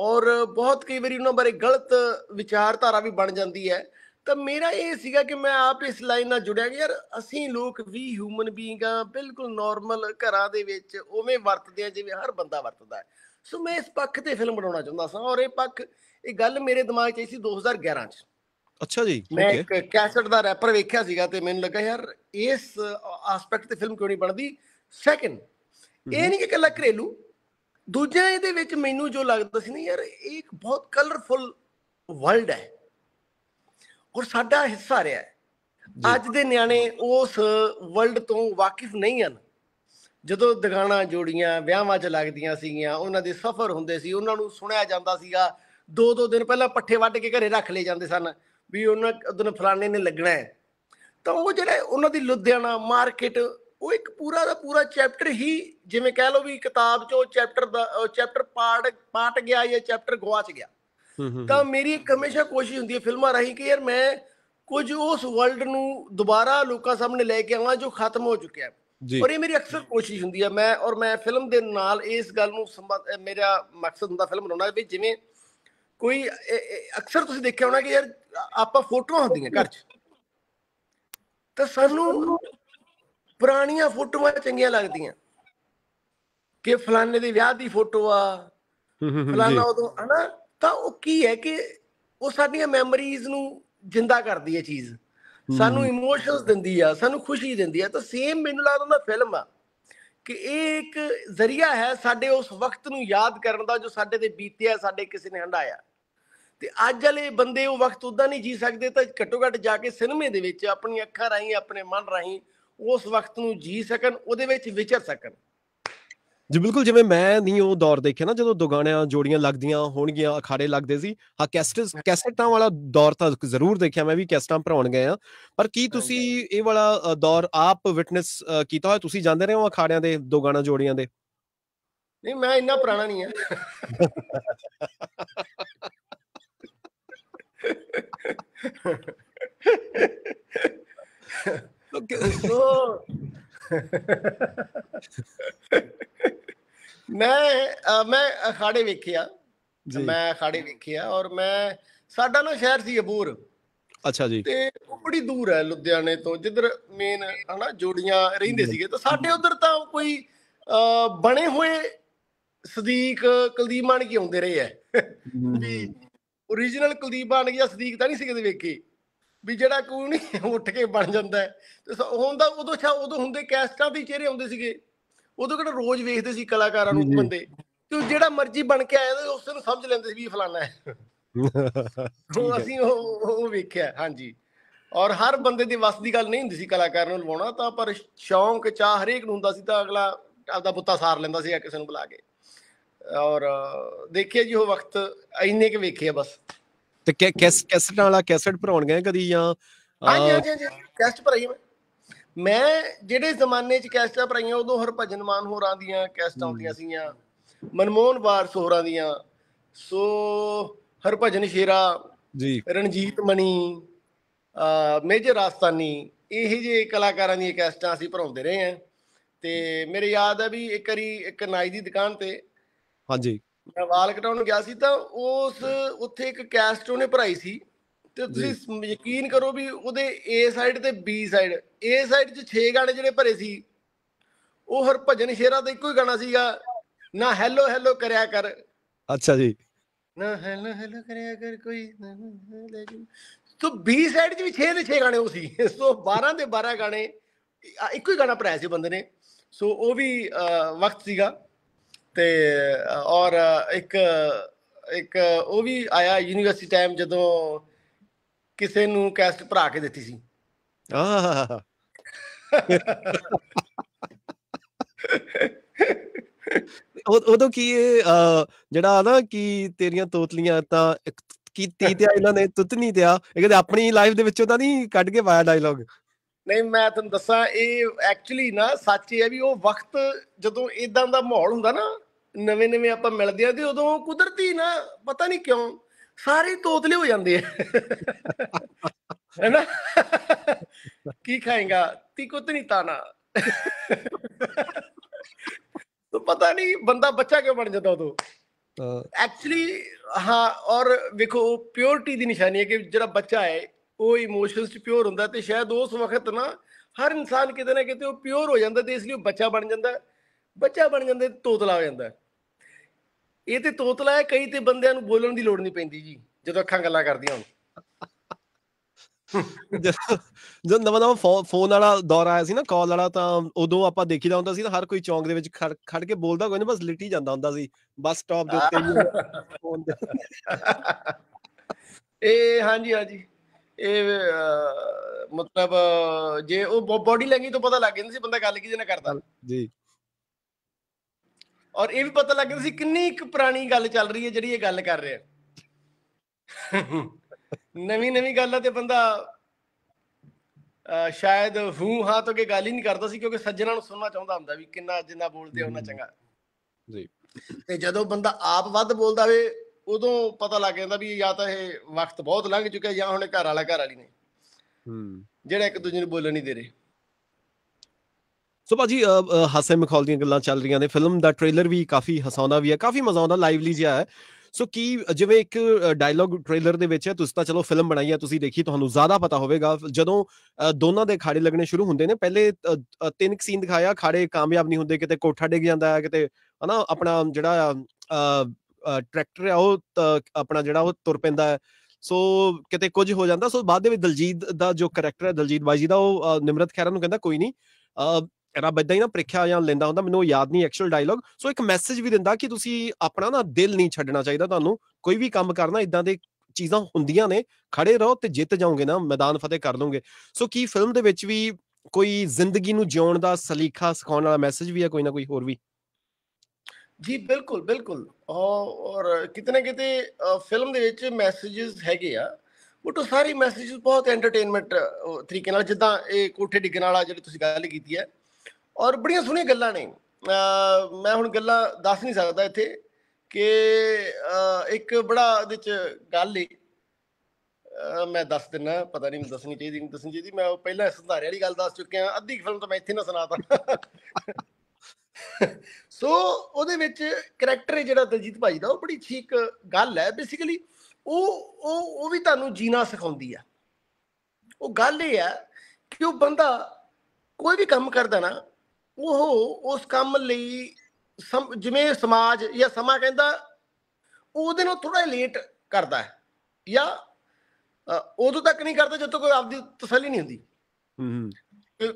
ਔਰ ਬਹੁਤ ਕਈ ਵਾਰੀ ਉਹਨਾਂ ਬਾਰੇ ਗਲਤ ਵਿਚਾਰਧਾਰਾ ਵੀ ਬਣ ਜਾਂਦੀ ਹੈ ਤਾਂ ਮੇਰਾ ਇਹ ਸੀਗਾ ਕਿ ਮੈਂ ਆਪ ਇਸ ਲਾਈਨ ਨਾਲ ਜੁੜਿਆ ਕਿ ਯਾਰ ਅਸੀਂ ਲੋਕ ਵੀ ਹਿਊਮਨ ਬੀਇੰਗ ਆ ਬਿਲਕੁਲ ਨਾਰਮਲ ਘਰਾਂ ਦੇ ਵਿੱਚ ਉਵੇਂ ਵਰਤਦੇ ਆ ਜਿਵੇਂ ਹਰ ਬੰਦਾ ਵਰਤਦਾ ਹੈ ਸੋ ਮੈਂ ਇਸ ਪੱਖ ਤੇ ਫਿਲਮ ਬਣਾਉਣਾ ਚਾਹੁੰਦਾ ਸਾਂ ਔਰ ਇਹ ਪੱਖ ਇਹ ਗੱਲ ਮੇਰੇ ਦਿਮਾਗ 'ਚ ਆਈ ਸੀ 2011 'ਚ ਅੱਛਾ ਜੀ ਮੈਂ ਇੱਕ ਕੈਸਟ ਦਾ ਰੈਪਰ ਵੇਖਿਆ ਸੀਗਾ ਤੇ ਮੈਨੂੰ ਲੱਗਾ ਯਾਰ ਇਸ ਐਸਪੈਕਟ ਤੇ ਫਿਲਮ ਕਿਉਂ ਨਹੀਂ ਬਣਦੀ ਸੈਕਿੰਡ ਇਹ ਨਹੀਂ ਕਿ ਕੱਲਾ ਘਰੇਲੂ ਦੂਜਾ ਇਹਦੇ ਵਿੱਚ ਮੈਨੂੰ ਜੋ ਲੱਗਦਾ ਸੀ ਨਾ ਯਾਰ ਇਹ ਇੱਕ ਬਹੁਤ ਕਲਰਫੁਲ ਵਰਲਡ ਹੈ ਔਰ ਸਾਡਾ ਹਿੱਸਾ ਰਿਹਾ ਅੱਜ ਦੇ ਨਿਆਣੇ ਉਸ ਵਰਲਡ ਤੋਂ ਵਾਕਿਫ ਨਹੀਂ ਹਨ ਜਦੋਂ ਦੁਕਾਨਾਂ ਜੋੜੀਆਂ ਵਿਆਹਾਂ 'ਚ ਲੱਗਦੀਆਂ ਸੀਗੀਆਂ ਉਹਨਾਂ ਦੇ ਸਫ਼ਰ ਹੁੰਦੇ ਸੀ ਉਹਨਾਂ ਨੂੰ ਸੁਣਿਆ ਜਾਂਦਾ ਸੀਗਾ ਦੋ ਦੋ ਦਿਨ ਪਹਿਲਾਂ ਪੱਠੇ ਵੱਢ ਕੇ ਘਰੇ ਰੱਖ ਲਏ ਜਾਂਦੇ ਸਨ ਵੀ ਉਹਨਾਂ ਉਦੋਂ ਫਲਾਣੇ ਨੇ ਲੱਗਣਾ ਹੈ ਤਾਂ ਉਹ ਜਿਹੜੇ ਉਹਨਾਂ ਦੀ ਲੁਧਿਆਣਾ ਮਾਰਕੀਟ ਉਹ ਇੱਕ ਪੂਰਾ ਦਾ ਪੂਰਾ ਚੈਪਟਰ ਹੀ ਜਿਵੇਂ ਕਹਿ ਲਓ ਵੀ ਕਿਤਾਬ 'ਚੋਂ ਚੈਪਟਰ ਦਾ ਚੈਪਟਰ ਪਾੜ ਪਾਟ ਗਿਆ ਜਾਂ ਚੈਪਟਰ ਗਵਾਚ ਗਿਆ ਤਾਂ ਮੇਰੀ ਇੱਕ ਹਮੇਸ਼ਾ ਕੋਸ਼ਿਸ਼ ਹੁੰਦੀ ਹੈ ਫਿਲਮਾਂ ਰਹੀ ਕਿ ਯਾਰ ਮੈਂ ਕੁਝ ਉਸ ਵਰਲਡ ਨੂੰ ਦੁਬਾਰਾ ਲੋਕਾਂ ਸਾਹਮਣੇ ਲੈ ਕੇ ਆਵਾਂ ਜੋ ਖਤਮ ਹੋ ਚੁੱਕਿਆ ਹੈ ਔਰ ਇਹ ਮੇਰੀ ਅਕਸਰ ਕੋਸ਼ਿਸ਼ ਹੁੰਦੀ ਹੈ ਮੈਂ ਔਰ ਮੈਂ ਫਿਲਮ ਦੇ ਨਾਲ ਇਸ ਗੱਲ ਨੂੰ ਮੇਰਾ ਮਕਸਦ ਹੁੰਦਾ ਫਿਲਮ ਬਣਾਉਣਾ ਵੀ ਜਿਵੇਂ ਕੋਈ ਅਕਸਰ ਤੁਸੀਂ ਦੇਖਿਆ ਹੋਣਾ ਕਿ ਯਾਰ ਆਪਾਂ ਫੋਟੋਆਂ ਹੁੰਦੀਆਂ ਘਰ 'ਚ ਤਾਂ ਸਾਨੂੰ ਪੁਰਾਣੀਆਂ ਫੋਟੋਆਂ ਚੰਗੀਆਂ ਲੱਗਦੀਆਂ ਕਿ ਫਲਾਣੇ ਦੇ ਵਿਆਹ ਦੀ ਫੋਟੋ ਆ ਫਲਾਣਾ ਉਦੋਂ ਹਨਾ ਤਾਂ ਉਹ ਕੀ ਹੈ ਕਿ ਉਹ ਸਾਡੀਆਂ ਮੈਮਰੀਜ਼ ਨੂੰ ਜਿੰਦਾ ਕਰਦੀ ਹੈ ਚੀਜ਼ ਸਾਨੂੰ ਇਮੋਸ਼ਨਸ ਦਿੰਦੀ ਆ ਸਾਨੂੰ ਖੁਸ਼ੀ ਦਿੰਦੀ ਆ ਤਾਂ ਸੇਮ ਮੈਨੂੰ ਲੱਗਦਾ ਹੁੰਦਾ ਫਿਲਮ ਆ ਕਿ ਇਹ ਇੱਕ ਜ਼ਰੀਆ ਹੈ ਸਾਡੇ ਉਸ ਵਕਤ ਨੂੰ ਯਾਦ ਕਰਨ ਦਾ ਜੋ ਸਾਡੇ ਤੇ ਬੀਤਿਆ ਸਾਡੇ ਕਿਸੇ ਨੇ ਹੰਡਾਇਆ ਤੇ ਅੱਜ ਵਾਲੇ ਬੰਦੇ ਉਹ ਵਕਤ ਉਦਾਂ ਨਹੀਂ ਜੀ ਸਕਦੇ ਤਾਂ ਘੱਟੋ ਘੱਟ ਜਾ ਕੇ ਸਿਨੇਮੇ ਦੇ ਵਿੱਚ ਆਪਣੀ ਅੱਖਾਂ ਰਾਹੀਂ ਆਪਣੇ ਮਨ ਰਾਹੀਂ ਉਸ ਵਕਤ ਨੂੰ ਜੀ ਸਕਣ ਉਹਦੇ ਵਿੱਚ ਵਿਚਰ ਸਕਣ ਜੀ ਬਿਲਕੁਲ ਜਿਵੇਂ ਮੈਂ ਨਹੀਂ ਉਹ ਦੌਰ ਦੇਖਿਆ ਨਾ ਜਦੋਂ ਦੁਗਾਣਿਆਂ ਜੋੜੀਆਂ ਲੱਗਦੀਆਂ ਹੋਣਗੀਆਂ ਅਖਾੜੇ ਲੱਗਦੇ ਸੀ ਹਾਂ ਕੈਸਟਸ ਕੈਸਟਾਂ ਵਾਲਾ ਦੌਰ ਤਾਂ ਜ਼ਰੂਰ ਦੇਖਿਆ ਮੈਂ ਵੀ ਕੈਸਟਾਂ ਭਰਾਉਣ ਗਏ ਆ ਪਰ ਕੀ ਤੁਸੀਂ ਇਹ ਵਾਲਾ ਦੌਰ ਆਪ ਵਿਟਨੈਸ ਕੀਤਾ ਹੋਇਆ ਤੁਸੀਂ ਜਾਂਦੇ ਰਹੇ ਹੋ ਅਖਾੜਿਆਂ ਦੇ ਦੁਗਾਣਾ ਜੋੜੀਆਂ ਦੇ ਨਹੀਂ ਮੈਂ ਇੰਨਾ ਪੁਰਾਣਾ ਨਹੀਂ ਆ ਸੋ ਮੈਂ ਮੈਂ ਅਖਾੜੇ ਵੇਖਿਆ ਮੈਂ ਅਖਾੜੇ ਵੇਖਿਆ ਔਰ ਮੈਂ ਸਾਡਾ ਨਾ ਸ਼ਹਿਰ ਸੀ ਅਬੂਰ ਅੱਛਾ ਜੀ ਤੇ ਉਹ ਬੜੀ ਦੂਰ ਹੈ ਲੁਧਿਆਣੇ ਤੋਂ ਜਿੱਧਰ ਮੇਨ ਹਨਾ ਜੋੜੀਆਂ ਰਹਿੰਦੇ ਸੀਗੇ ਤਾਂ ਸਾਡੇ ਉਧਰ ਤਾਂ ਕੋਈ ਬਣੇ ਹੋਏ ਸਦੀਕ ਕੁਲਦੀਪ ਮਾਨ ਕੀ ਹੁੰਦੇ ਰਹੇ ਐ ਵੀ origignal ਕੁਲਦੀਪ ਮਾਨ ਜਾਂ ਸਦੀਕ ਤਾਂ ਨਹੀਂ ਸੀ ਕਦੇ ਵੇਖੇ ਵੀ ਜਿਹੜਾ ਕੋਈ ਨਹੀਂ ਉੱਠ ਕੇ ਬਣ ਜਾਂਦਾ ਤੇ ਹੁੰਦਾ ਉਦੋਂ ਛਾ ਉਦੋਂ ਹੁੰਦੇ ਕੈਸਟਾਂ ਵੀ ਚਿਹਰੇ ਹੁੰਦੇ ਸੀਗੇ ਉਦੋਂ ਕਿਹੜਾ ਰੋਜ਼ ਵੇਖਦੇ ਸੀ ਕਲਾਕਾਰਾਂ ਨੂੰ ਬੰਦੇ ਤੇ ਜਿਹੜਾ ਮਰਜ਼ੀ ਬਣ ਕੇ ਆਇਆ ਉਸ ਨੂੰ ਸਮਝ ਲੈਂਦੇ ਸੀ ਵੀ ਫਲਾਣਾ ਹੈ [LAUGHS] ਉਹ ਅਸੀਂ ਉਹ ਵੇਖਿਆ ਹਾਂਜੀ ਔਰ ਹਰ ਬੰਦੇ ਦੀ ਵਸ ਦੀ ਗੱਲ ਨਹੀਂ ਹੁੰਦੀ ਸੀ ਕਲਾਕਾਰ ਨੂੰ ਲਵਾਉਣਾ ਤਾਂ ਪਰ ਸ਼ੌਂਕ ਚਾਹ ਹਰੇਕ ਨੂੰ ਹੁੰਦਾ ਸੀ ਤਾਂ ਅਗਲਾ ਆਪਦਾ ਬੁੱਤਾ ਸਾਰ ਲੈਂਦਾ ਸੀ ਕਿਸੇ ਨੂੰ ਬੁਲਾ ਕੇ ਔਰ ਦੇਖਿਆ ਜੀ ਉਹ ਵਕਤ ਇੰਨੇ ਕਿ ਵੇਖਿਆ ਬਸ ਤੇ ਕੈਸ ਨਾਲ ਵਾਲਾ ਕੈਸਟ ਭਰਾਉਣ ਗਏ ਕਦੀ ਜਾਂ ਹਾਂਜੀ ਹਾਂਜੀ ਕੈਸਟ ਭਰਾਈ ਮੈਂ ਮੈਂ ਜਿਹੜੇ ਜ਼ਮਾਨੇ 'ਚ ਕੈਸਟਾਂ ਭਰਾਈਆਂ ਉਦੋਂ ਹਰਭਜਨ ਮਾਨ ਹੋਰਾਂ ਦੀਆਂ ਕੈਸਟਾਂ ਆਉਂਦੀਆਂ ਸੀਗੀਆਂ ਮਨਮੋਹਨ ਵਾਰਸ ਹੋਰਾਂ ਦੀਆਂ ਸੋ ਹਰਭਜਨ ਸ਼ੇਰਾ ਜੀ ਰਣਜੀਤ ਮਣੀ ਮੇਜਰ ਰਾਸਤਾਨੀ ਇਹ ਜੇ ਕਲਾਕਾਰਾਂ ਦੀਆਂ ਕੈਸਟਾਂ ਅਸੀਂ ਭਰਾਉਂਦੇ ਰਹੇ ਆ ਤੇ ਮੇਰੇ ਯਾਦ ਆ ਵੀ ਇੱਕ ਵਾਰੀ ਇੱਕ ਨਾਈ ਦੀ ਦੁਕਾਨ ਤੇ ਹਾਂਜੀ ਮੈਂ ਵਾਲ ਕਟਾਉਣ ਗਿਆ ਸੀ ਤਾਂ ਉਸ ਉੱਥੇ ਇੱਕ ਕੈਸਟ ਉਹਨੇ ਭਰਾਈ ਸੀ ਤੇ ਤੁਸੀਂ ਯਕੀਨ ਕਰੋ ਵੀ ਉਹਦੇ A ਸਾਈਡ ਤੇ B ਸਾਈਡ A ਸਾਈਡ 'ਚ 6 ਗਾਣੇ ਜਿਹੜੇ ਭਰੇ ਸੀ ਉਹ ਹਰ ਭਜਨ ਸ਼ੇਰਾ ਦਾ ਇੱਕੋ ਹੀ ਗਾਣਾ ਸੀਗਾ ਨਾ ਹੈਲੋ ਹੈਲੋ ਕਰਿਆ ਕਰ ਅੱਛਾ ਜੀ ਨਾ ਹੈਲੋ ਹੈਲੋ ਕਰਿਆ ਕਰ ਕੋਈ ਸੋ B ਸਾਈਡ 'ਚ ਵੀ 6 ਦੇ 6 ਗਾਣੇ ਉਹ ਸੀ ਸੋ 12 ਦੇ 12 ਗਾਣੇ ਇੱਕੋ ਹੀ ਗਾਣਾ ਭਰਾਇਆ ਸੀ ਬੰਦੇ ਨੇ ਸੋ ਉਹ ਵੀ ਵਕਤ ਸੀਗਾ ਤੇ ਔਰ ਇੱਕ ਇੱਕ ਉਹ ਵੀ ਆਇਆ ਯੂਨੀਵਰਸਿਟੀ ਟਾਈਮ ਜਦੋਂ ਕਿਸੇ ਨੂੰ ਕੈਸਟ ਭਰਾ ਕੇ ਦਿੱਤੀ ਸੀ ਆਹ ਉਦੋਂ ਕੀ ਇਹ ਜਿਹੜਾ ਨਾ ਕਿ ਤੇਰੀਆਂ ਤੋਤਲੀਆਂ ਤਾਂ ਕੀਤੀ ਤੇ ਇਹਨਾਂ ਨੇ ਨਹੀਂ ਦਿਆ ਇਹ ਕਹਿੰਦੇ ਆਪਣੀ ਲਾਈਫ ਦੇ ਵਿੱਚੋਂ ਤਾਂ ਨਹੀਂ ਕੱਢ ਕੇ ਪਾਇਆ ਡਾਇਲੌਗ ਨਹੀਂ ਮੈਂ ਤੁਹਾਨੂੰ ਦੱਸਾਂ ਇਹ ਐਕਚੁਅਲੀ ਨਾ ਸੱਚ ਇਹ ਹੈ ਵੀ ਉਹ ਵਕਤ ਜਦੋਂ ਇਦਾਂ ਦਾ ਮਾਹੌਲ ਹੁੰਦਾ ਨਾ ਨਵੇਂ ਨਵੇਂ ਆਪਾਂ ਮਿਲਦੇ ਆ ਤੇ ਉਦੋਂ ਕੁਦਰਤੀ ਨਾ ਪਤਾ ਨਹੀਂ ਕਿਉਂ ਸਾਰੇ ਤੋਤਲੇ ਹੋ ਜਾਂਦੇ ਆ ਹੈਨਾ ਕੀ ਖਾਏਗਾ ਤੀ ਕੁੱਤ ਨਹੀਂ ਤਾਣਾ ਤੋ ਪਤਾ ਨਹੀਂ ਬੰਦਾ ਬੱਚਾ ਕਿਉਂ ਬਣ ਜਾਂਦਾ ਉਦੋਂ ਐਕਚੁਅਲੀ ਹਾਂ ਔਰ ਵੇਖੋ ਪਿਓਰਿਟੀ ਦੀ ਨਿਸ਼ਾਨੀ ਹੈ ਕਿ ਜਿਹੜਾ ਬੱਚਾ ਹੈ ਉਹ ਇਮੋਸ਼ਨਸ 'ਚ ਪਿਓਰ ਹੁੰਦਾ ਤੇ ਸ਼ਾਇਦ ਉਸ ਵਕਤ ਨਾ ਹਰ ਇਨਸਾਨ ਕਿਤੇ ਨਾ ਕਿਤੇ ਉਹ ਪਿਓਰ ਹੋ ਜਾਂਦਾ ਤੇ ਇਸ ਲਈ ਉਹ ਬੱਚਾ ਬਣ ਜਾਂਦਾ ਬੱਚਾ ਬਣ ਜਾਂਦਾ ਤੇ ਤੋਤਲਾ ਹੋ ਜਾਂਦਾ ਇਹ ਤੇ ਤੋਤਲਾ ਹੈ ਕਈ ਤੇ ਬੰਦਿਆਂ ਨੂੰ ਬੋਲਣ ਦੀ ਲੋੜ ਨਹੀਂ ਪੈਂਦੀ ਜੀ ਜਦੋਂ ਅੱਖਾਂ ਗੱਲਾਂ ਕਰਦੀਆਂ ਹੁਣ [LAUGHS] ਜਦੋਂ ਨਵਾਂ ਨਵਾਂ ਫੋਨ ਵਾਲਾ ਦੌਰ ਆਇਆ ਸੀ ਨਾ ਕਾਲ ਵਾਲਾ ਤਾਂ ਉਦੋਂ ਆਪਾਂ ਦੇਖੀਦਾ ਹੁੰਦਾ ਸੀ ਨਾ ਹਰ ਕੋਈ ਚੌਂਕ ਦੇ ਵਿੱਚ ਖੜ ਕੇ ਬੋਲਦਾ ਕੋਈ ਨਾ ਬਸ ਲਿਟੀ ਜਾਂਦਾ ਹੁੰਦਾ ਸੀ ਬੱਸ ਸਟਾਪ ਦੇ ਉੱਤੇ [LAUGHS] ਫੋਨ ਦੇ ਇਹ ਹਾਂਜੀ ਹਾਂਜੀ ਇਹ ਮਤਲਬ ਜੇ ਉਹ ਬੋਡੀ ਲੈਂਗੁਏਜ ਤੋਂ ਪਤਾ ਲੱਗ ਜਾਂਦਾ ਸੀ ਬੰਦਾ ਗੱਲ ਕੀ ਜਿਹਨੇ ਕਰਦਾ ਜੀ ਔਰ ਇਹ ਵੀ ਪਤਾ ਲੱਗ ਜਾਂਦਾ ਸੀ ਕਿੰਨੀ ਇੱਕ ਪੁਰਾਣੀ ਗੱਲ ਚੱਲ ਰਹੀ ਹੈ ਜਿਹੜੀ ਇਹ ਗੱਲ ਕਰ ਰਿਹਾ ਨਵੀਂ ਨਵੀਂ ਗੱਲ ਆ ਤੇ ਬੰਦਾ ਸ਼ਾਇਦ ਹੂੰ ਹਾਂ ਤੋਂ ਕੇ ਗੱਲ ਹੀ ਨਹੀਂ ਕਰਦਾ ਸੀ ਕਿਉਂਕਿ ਸੱਜਣਾ ਨੂੰ ਸੁਣਨਾ ਚਾਹੁੰਦਾ ਹੁੰਦਾ ਵੀ ਕਿੰਨਾ ਜਿੰਨਾ ਬੋਲਦੇ ਉਹਨਾਂ ਚੰਗਾ ਜੀ ਤੇ ਜਦੋਂ ਬੰਦਾ ਆਪ ਵੱਧ ਬੋਲਦਾ ਵੇ ਉਦੋਂ ਪਤਾ ਲੱਗ ਜਾਂਦਾ ਵੀ ਜਾਂ ਤਾਂ ਇਹ ਵਕਤ ਬਹੁਤ ਲੰਘ ਚੁੱਕਿਆ ਜਾਂ ਹੁਣ ਘਰ ਵਾਲਾ ਘਰ ਵਾਲੀ ਨੇ ਹੂੰ ਜਿਹੜਾ ਇੱਕ ਦੂਜੇ ਨੂੰ ਬੋਲਣ ਨਹੀਂ ਦੇ ਰਹੇ ਸੋ ਭਾਜੀ ਹਾਸੇ ਮਖੌਲ ਦੀਆਂ ਗੱਲਾਂ ਚੱਲ ਰਹੀਆਂ ਨੇ ਫਿਲਮ ਦਾ ਟ੍ਰੇਲਰ ਵੀ ਕਾਫੀ ਹਸਾਉਂਦਾ ਵੀ ਹੈ ਕਾਫੀ ਮਜ਼ਾ ਆਉਂਦਾ ਲਾਈਵਲੀ ਜਿਹਾ ਹੈ ਸੋ ਕੀ ਜਿਵੇਂ ਇੱਕ ਡਾਇਲੌਗ ਟ੍ਰੇਲਰ ਦੇ ਵਿੱਚ ਹੈ ਤੁਸੀਂ ਤਾਂ ਚਲੋ ਫਿਲਮ ਬਣਾਈ ਹੈ ਤੁਸੀਂ ਦੇਖੀ ਤੁਹਾਨੂੰ ਜ਼ਿਆਦਾ ਪਤਾ ਹੋਵੇਗਾ ਜਦੋਂ ਦੋਨਾਂ ਦੇ ਖਾੜੇ ਲੱਗਣੇ ਸ਼ੁਰੂ ਹੁੰਦੇ ਨੇ ਪਹਿਲੇ ਤਿੰਨ ਸੀਨ ਦਿਖਾਇਆ ਖਾੜੇ ਕਾਮਯਾਬ ਨਹੀਂ ਹੁੰਦੇ ਕਿਤੇ ਕੋਠਾ ਡਿੱਗ ਜਾਂਦਾ ਹੈ ਕਿਤੇ ਹਨਾ ਆਪਣਾ ਜਿਹੜਾ ਟਰੈਕਟਰ ਆ ਉਹ ਆਪਣਾ ਜਿਹੜਾ ਉਹ ਤੁਰ ਪੈਂਦਾ ਸੋ ਕਿਤੇ ਕੁਝ ਹੋ ਜਾਂਦਾ ਸੋ ਬਾਅਦ ਦੇ ਵਿੱਚ ਦਲਜੀਤ ਦਾ ਜੋ ਕੈਰੈਕਟਰ ਹੈ ਦਲਜੀਤ ਬਾਈ ਜੀ ਦਾ ਉਹ ਨਿਮਰਤ ਖੈਰਾ ਨੂੰ ਕਹਿੰਦਾ ਕੋਈ ਨਹੀਂ ਰੱਬ ਇਦਾਂ ਹੀ ਨਾ ਪ੍ਰੀਖਿਆ ਜਾਂ ਲੈਂਦਾ ਹੁੰਦਾ ਮੈਨੂੰ ਯਾਦ ਨਹੀਂ ਐਕਚੁਅਲ ਡਾਇਲੌਗ ਸੋ ਇੱਕ ਮੈਸੇਜ ਵੀ ਦਿੰਦਾ ਕਿ ਤੁਸੀਂ ਆਪਣਾ ਨਾ ਦਿਲ ਨਹੀਂ ਛੱਡਣਾ ਚਾਹੀਦਾ ਤੁਹਾਨੂੰ ਕੋਈ ਵੀ ਕੰਮ ਕਰਨਾ ਇਦਾਂ ਦੇ ਚੀਜ਼ਾਂ ਹੁੰਦੀਆਂ ਨੇ ਖੜੇ ਰਹੋ ਤੇ ਜਿੱਤ ਜਾਓਗੇ ਨਾ ਮੈਦਾਨ ਫਤਿਹ ਕਰ ਲਓਗੇ ਸੋ ਕੀ ਫਿਲਮ ਦੇ ਵਿੱਚ ਵੀ ਕੋਈ ਜ਼ਿੰਦਗੀ ਨੂੰ ਜਿਉਣ ਦਾ ਸਲੀਕਾ ਸਿਖਾਉਣ ਵਾਲਾ ਮੈਸੇਜ ਵੀ ਹੈ ਕੋਈ ਨਾ ਕੋਈ ਹੋਰ ਵੀ ਜੀ ਬਿਲਕੁਲ ਬਿਲਕੁਲ ਔਰ ਕਿਤਨੇ ਕਿਤੇ ਫਿਲਮ ਦੇ ਵਿੱਚ ਮੈਸੇजेस ਹੈਗੇ ਆ ਬਟ ਉਹ ਸਾਰੇ ਮੈਸੇजेस ਬਹੁਤ ਐਂਟਰਟੇਨਮੈਂਟ ਤਰੀਕੇ ਨਾਲ ਜਿੱਦਾਂ ਇਹ ਕੋਠੇ ਡਿੱਗਣ ਵਾਲਾ ਜਿਹੜੀ ਤੁਸੀਂ ਗੱਲ ਕੀਤੀ ਹੈ ਔਰ ਬੜੀਆਂ ਸੋਹਣੀਆਂ ਗੱਲਾਂ ਨੇ ਮੈਂ ਹੁਣ ਗੱਲਾਂ ਦੱਸ ਨਹੀਂ ਸਕਦਾ ਇੱਥੇ ਕਿ ਇੱਕ ਬੜਾ ਦੇ ਚ ਗੱਲ ਹੈ ਮੈਂ ਦੱਸ ਦਿੰਨਾ ਪਤਾ ਨਹੀਂ ਮੈਂ ਦੱਸਣੀ ਚਾਹੀਦੀ ਨਹੀਂ ਦੱਸਣੀ ਚਾਹੀਦੀ ਮੈਂ ਪਹਿਲਾਂ ਸੰਧਾਰੇ ਵਾਲੀ ਗੱਲ ਦੱਸ ਚੁੱਕਿਆ ਅੱਧੀ ਫਿਲਮ ਤਾਂ ਮੈਂ ਇੱਥੇ ਨਾ ਸੁਣਾਤਾ ਸੋ ਉਹਦੇ ਵਿੱਚ ਕੈਰੈਕਟਰ ਜਿਹੜਾ ਦਲਜੀਤ ਭਾਈ ਦਾ ਉਹ ਬੜੀ ਠੀਕ ਗੱਲ ਹੈ ਬੇਸਿਕਲੀ ਉਹ ਉਹ ਉਹ ਵੀ ਤੁਹਾਨੂੰ ਜੀਣਾ ਸਿਖਾਉਂਦੀ ਆ ਉਹ ਗੱਲ ਇਹ ਆ ਕਿ ਉਹ ਬੰਦਾ ਕੋਈ ਵੀ ਕੰਮ ਕਰਦਾ ਨਾ ਉਹ ਉਸ ਕੰਮ ਲਈ ਜਿਵੇਂ ਸਮਾਜ ਜਾਂ ਸਮਾਂ ਕਹਿੰਦਾ ਉਹਦੇ ਨਾਲ ਥੋੜਾ ਲੇਟ ਕਰਦਾ ਹੈ ਜਾਂ ਉਦੋਂ ਤੱਕ ਨਹੀਂ ਕਰਦਾ ਜਦੋਂ ਕੋਈ ਆਪਦੀ ਤਸੱਲੀ ਨਹੀਂ ਹੁੰਦੀ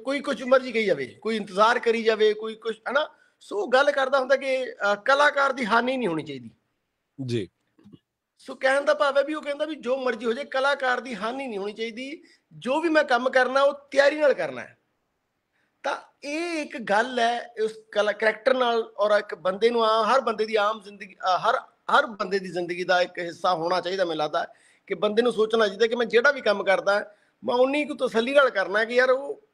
ਕੋਈ ਕੁਝ ਮਰਜ਼ੀ ਕਹੀ ਜਾਵੇ ਕੋਈ ਇੰਤਜ਼ਾਰ ਕਰੀ ਜਾਵੇ ਕੋਈ ਕੁਝ ਹਨਾ ਸੋ ਗੱਲ ਕਰਦਾ ਹੁੰਦਾ ਕਿ ਕਲਾਕਾਰ ਦੀ ਹਾਨੀ ਨਹੀਂ ਹੋਣੀ ਚਾਹੀਦੀ ਜੀ ਸੋ ਕਹਿਣ ਦਾ ਭਾਵ ਹੈ ਵੀ ਉਹ ਕਹਿੰਦਾ ਵੀ ਜੋ ਮਰਜ਼ੀ ਹੋ ਜਾਏ ਕਲਾਕਾਰ ਦੀ ਹਾਨੀ ਨਹੀਂ ਹੋਣੀ ਚਾਹੀਦੀ ਜੋ ਵੀ ਮੈਂ ਕੰਮ ਕਰਨਾ ਉਹ ਤਿਆਰੀ ਨਾਲ ਕਰਨਾ ਹੈ ਤਾਂ ਇਹ ਇੱਕ ਗੱਲ ਹੈ ਉਸ ਕਲਾ ਕੈਰੈਕਟਰ ਨਾਲ ਔਰ ਇੱਕ ਬੰਦੇ ਨੂੰ ਆ ਹਰ ਬੰਦੇ ਦੀ ਆਮ ਜ਼ਿੰਦਗੀ ਹਰ ਹਰ ਬੰਦੇ ਦੀ ਜ਼ਿੰਦਗੀ ਦਾ ਇੱਕ ਹਿੱਸਾ ਹੋਣਾ ਚਾਹੀਦਾ ਮੈਨੂੰ ਲੱਗਦਾ ਕਿ ਬੰਦੇ ਨੂੰ ਸੋਚਣਾ ਚਾਹੀਦਾ ਕਿ ਮੈਂ ਜਿਹੜਾ ਵੀ ਕੰਮ ਕਰਦਾ ਮੈਂ ਉਨੀ ਕੁ ਤਸੱਲੀ ਨਾਲ ਕਰਨਾ ਕਿ ਯਾਰ ਉਹ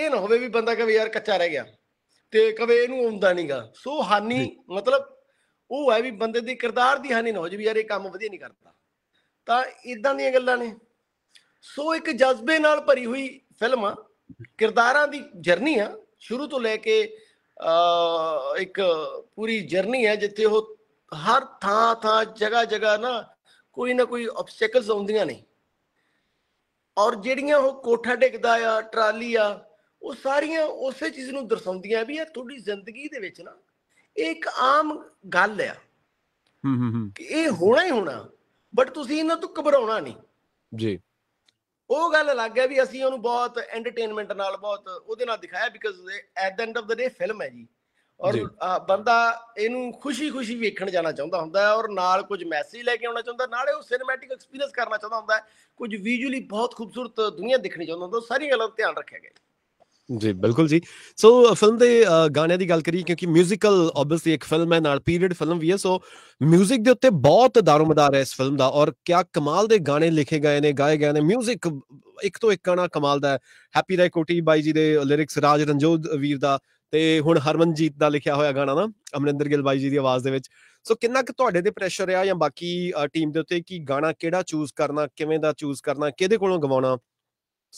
ਇਹ ਨਾ ਹੋਵੇ ਵੀ ਬੰਦਾ ਕਹੇ ਯਾਰ ਕੱਚਾ ਰਹਿ ਗਿਆ ਤੇ ਕਵੇ ਇਹਨੂੰ ਆਉਂਦਾ ਨਹੀਂਗਾ ਸੋ ਹਾਨੀ ਮਤਲਬ ਉਹ ਹੈ ਵੀ ਬੰਦੇ ਦੀ ਕਿਰਦਾਰ ਦੀ ਹਾਨੀ ਨਾ ਹੋ ਜੇ ਵੀ ਯਾਰ ਇਹ ਕੰਮ ਵਧੀਆ ਨਹੀਂ ਕਰਦਾ ਤਾਂ ਇਦਾਂ ਦੀਆਂ ਗੱਲਾਂ ਨੇ ਸੋ ਇੱਕ ਜਜ਼ਬੇ ਨਾਲ ਭਰੀ ਹੋਈ ਫਿਲਮ ਆ ਕਿਰਦਾਰਾਂ ਦੀ ਜਰਨੀ ਆ ਸ਼ੁਰੂ ਤੋਂ ਲੈ ਕੇ ਇੱਕ ਪੂਰੀ ਜਰਨੀ ਹੈ ਜਿੱਥੇ ਉਹ ਹਰ ਥਾਂ ਥਾਂ ਜਗ੍ਹਾ ਜਗ੍ਹਾ ਨਾ ਕੋਈ ਨਾ ਕੋਈ ਆਬਸਟੈਕਲਸ ਆਉਂਦੀਆਂ ਨੇ ਔਰ ਜਿਹੜੀਆਂ ਉਹ ਕੋਠਾ ਡਿੱਗਦਾ ਆ ਟਰਾਲੀ ਆ ਉਹ ਸਾਰੀਆਂ ਉਸੇ ਚੀਜ਼ ਨੂੰ ਦਰਸਾਉਂਦੀਆਂ ਵੀ ਇਹ ਤੁਹਾਡੀ ਜ਼ਿੰਦਗੀ ਦੇ ਵਿੱਚ ਨਾ ਇੱਕ ਆਮ ਗੱਲ ਆ ਹੂੰ ਹੂੰ ਕਿ ਇਹ ਹੋਣਾ ਹੀ ਹੋਣਾ ਬਟ ਤੁਸੀਂ ਇਹਨਾਂ ਤੋਂ ਘਬਰਾਉਣਾ ਨਹੀਂ ਜੀ ਉਹ ਗੱਲ ਲੱਗ ਗਿਆ ਵੀ ਅਸੀਂ ਉਹਨੂੰ ਬਹੁਤ ਐਂਟਰਟੇਨਮੈਂਟ ਨਾਲ ਬਹੁਤ ਉਹਦੇ ਨਾਲ ਦਿਖਾਇਆ because at the end of the day film ਹੈ ਜੀ ਔਰ ਬੰਦਾ ਇਹਨੂੰ ਖੁਸ਼ੀ-ਖੁਸ਼ੀ ਵੇਖਣ ਜਾਣਾ ਚਾਹੁੰਦਾ ਹੁੰਦਾ ਹੈ ਔਰ ਨਾਲ ਕੁਝ ਮੈਸੇਜ ਲੈ ਕੇ ਆਉਣਾ ਚਾਹੁੰਦਾ ਨਾਲੇ ਉਹ ਸਿਨੇਮੈਟਿਕ ਐਕਸਪੀਰੀਅੰਸ ਕਰਨਾ ਚਾਹੁੰਦਾ ਹੁੰਦਾ ਹੈ ਕੁਝ ਵਿਜ਼ੂਅਲੀ ਬਹੁਤ ਖੂਬਸੂਰਤ ਦੁਨੀਆ ਦੇਖਣੀ ਚਾਹੁੰਦਾ ਹੁੰਦਾ ਸਾਰੀਆਂ ਗੱਲਾਂ ਧਿਆਨ ਰੱਖਿਆ ਗਿਆ ਜੀ ਬਿਲਕੁਲ ਜੀ ਸੋ ਫਿਲਮ ਦੇ ਗਾਣਿਆਂ ਦੀ ਗੱਲ ਕਰੀ ਕਿਉਂਕਿ 뮤지컬 ਆਬਵੀਅਸਲੀ ਇੱਕ ਫਿਲਮ ਹੈ ਨਾਲ ਪੀਰੀਅਡ ਫਿਲਮ ਵੀ ਹੈ ਸੋ 뮤직 ਦੇ ਉੱਤੇ ਬਹੁਤ ਦਾਰੋਮਦਾਰ ਹੈ ਇਸ ਫਿਲਮ ਦਾ ਔਰ ਕਿਆ ਕਮਾਲ ਦੇ ਗਾਣੇ ਲਿਖੇ ਗਏ ਨੇ ਗਾਏ ਗਏ ਨੇ 뮤직 ਇੱਕ ਤੋਂ ਇੱਕ ਗਾਣਾ ਕਮਾਲ ਦਾ ਹੈ ਹੈਪੀ ਰਾਈ ਕੋਟੀ ਬਾਈ ਜੀ ਦੇ ਲਿਰਿਕਸ ਰਾਜ ਰੰਜੋਦ ਵੀਰ ਦਾ ਤੇ ਹੁਣ ਹਰਮਨਜੀਤ ਦਾ ਲਿਖਿਆ ਹੋਇਆ ਗਾਣਾ ਨਾ ਅਮਰਿੰਦਰ ਗਿੱਲ ਬਾਈ ਜੀ ਦੀ ਆਵਾਜ਼ ਦੇ ਵਿੱਚ ਸੋ ਕਿੰਨਾ ਕੁ ਤੁਹਾਡੇ ਤੇ ਪ੍ਰੈਸ਼ਰ ਆ ਜਾਂ ਬਾਕੀ ਟੀਮ ਦੇ ਉੱਤੇ ਕਿ ਗਾਣਾ ਕਿਹੜਾ ਚੂਜ਼ ਕਰਨਾ ਕਿਵੇਂ ਦਾ ਚੂਜ਼ ਕਰਨਾ ਕਿਹਦੇ ਕੋਲੋਂ ਗਵਾਉਣਾ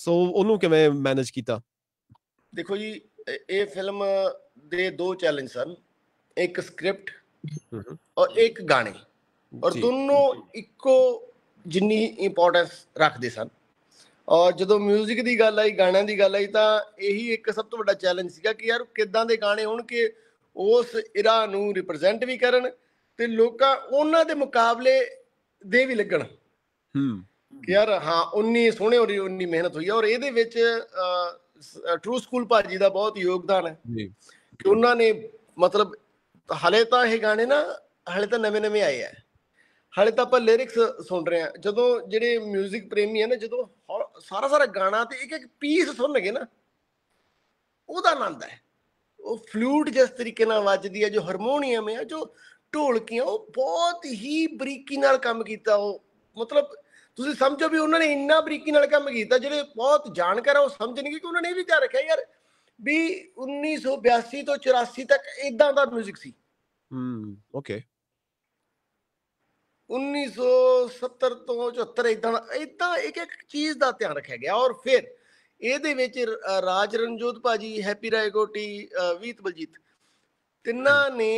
ਸੋ ਉਹਨੂੰ ਕਿਵੇਂ ਮੈਨੇਜ ਕੀਤਾ ਦੇਖੋ ਜੀ ਇਹ ਫਿਲਮ ਦੇ ਦੋ ਚੈਲੰਜ ਸਨ ਇੱਕ ਸਕ੍ਰਿਪਟ ਔਰ ਇੱਕ ਗਾਣੇ ਔਰ ਦੋਨੋਂ ਇੱਕੋ ਜਿੰਨੀ ਇੰਪੋਰਟੈਂਸ ਰੱਖਦੇ ਸਨ ਔਰ ਜਦੋਂ 뮤직 ਦੀ ਗੱਲ ਆਈ ਗਾਣਿਆਂ ਦੀ ਗੱਲ ਆਈ ਤਾਂ ਇਹੀ ਇੱਕ ਸਭ ਤੋਂ ਵੱਡਾ ਚੈਲੰਜ ਸੀਗਾ ਕਿ ਯਾਰ ਕਿੱਦਾਂ ਦੇ ਗਾਣੇ ਹੋਣ ਕਿ ਉਸ ਇਰਾ ਨੂੰ ਰਿਪਰੈਜ਼ੈਂਟ ਵੀ ਕਰਨ ਤੇ ਲੋਕਾਂ ਉਹਨਾਂ ਦੇ ਮੁਕਾਬਲੇ ਦੇ ਵੀ ਲੱਗਣ ਹੂੰ ਯਾਰ ਹਾਂ 19 ਸੋਹਣੇ ਔਰ 19 ਮਿਹਨਤ ਹੋਈ ਔਰ ਇਹਦੇ ਵਿੱਚ ਟਰੂ ਸਕੂਲ ਭਾਜੀ ਦਾ ਬਹੁਤ ਯੋਗਦਾਨ ਹੈ ਜੀ ਕਿ ਉਹਨਾਂ ਨੇ ਮਤਲਬ ਹਲੇ ਤਾਂ ਇਹ ਗਾਣੇ ਨਾ ਹਲੇ ਤਾਂ ਨਵੇਂ ਨਵੇਂ ਆਏ ਆ ਹਲੇ ਤਾਂ ਆਪਾਂ ਲਿਰਿਕਸ ਸੁਣ ਰਹੇ ਆ ਜਦੋਂ ਜਿਹੜੇ 뮤직 ਪ੍ਰੇਮੀ ਆ ਨਾ ਜਦੋਂ ਸਾਰਾ ਸਾਰਾ ਗਾਣਾ ਤੇ ਇੱਕ ਇੱਕ ਪੀਸ ਸੁਣਨਗੇ ਨਾ ਉਹਦਾ ਆਨੰਦ ਹੈ ਉਹ ਫਲੂਟ ਜਿਸ ਤਰੀਕੇ ਨਾਲ ਵੱਜਦੀ ਹੈ ਜੋ ਹਾਰਮੋਨੀਅਮ ਹੈ ਜੋ ਢੋਲਕੀਆਂ ਉਹ ਬਹੁਤ ਹੀ ਬਰੀਕੀ ਨਾਲ ਕੰਮ ਕੀਤਾ ਉਹ ਮਤਲਬ ਤੁਸੀਂ ਸਮਝੋ ਵੀ ਉਹਨਾਂ ਨੇ ਇੰਨਾ ਬਰੀਕੀ ਨਾਲ ਕੰਮ ਕੀਤਾ ਜਿਹੜੇ ਬਹੁਤ ਜਾਣਕਾਰ ਆ ਉਹ ਸਮਝਣਗੇ ਕਿ ਉਹਨਾਂ ਨੇ ਇਹ ਵੀ ਧਿਆਨ ਰੱਖਿਆ ਯਾਰ ਵੀ 1982 ਤੋਂ 84 ਤੱਕ ਇਦਾਂ ਦਾ 뮤직 ਸੀ ਹੂੰ ਓਕੇ 1970 ਤੋਂ 74 ਇਦਾਂ ਇਦਾਂ ਇੱਕ ਇੱਕ ਚੀਜ਼ ਦਾ ਧਿਆਨ ਰੱਖਿਆ ਗਿਆ ਔਰ ਫਿਰ ਇਹਦੇ ਵਿੱਚ ਰਾਜ ਰਣਜੋਤ ਭਾਜੀ ਹੈਪੀ ਰਾਏ ਕੋਟੀ ਵੀਤ ਬਲਜੀਤ ਤਿੰਨਾਂ ਨੇ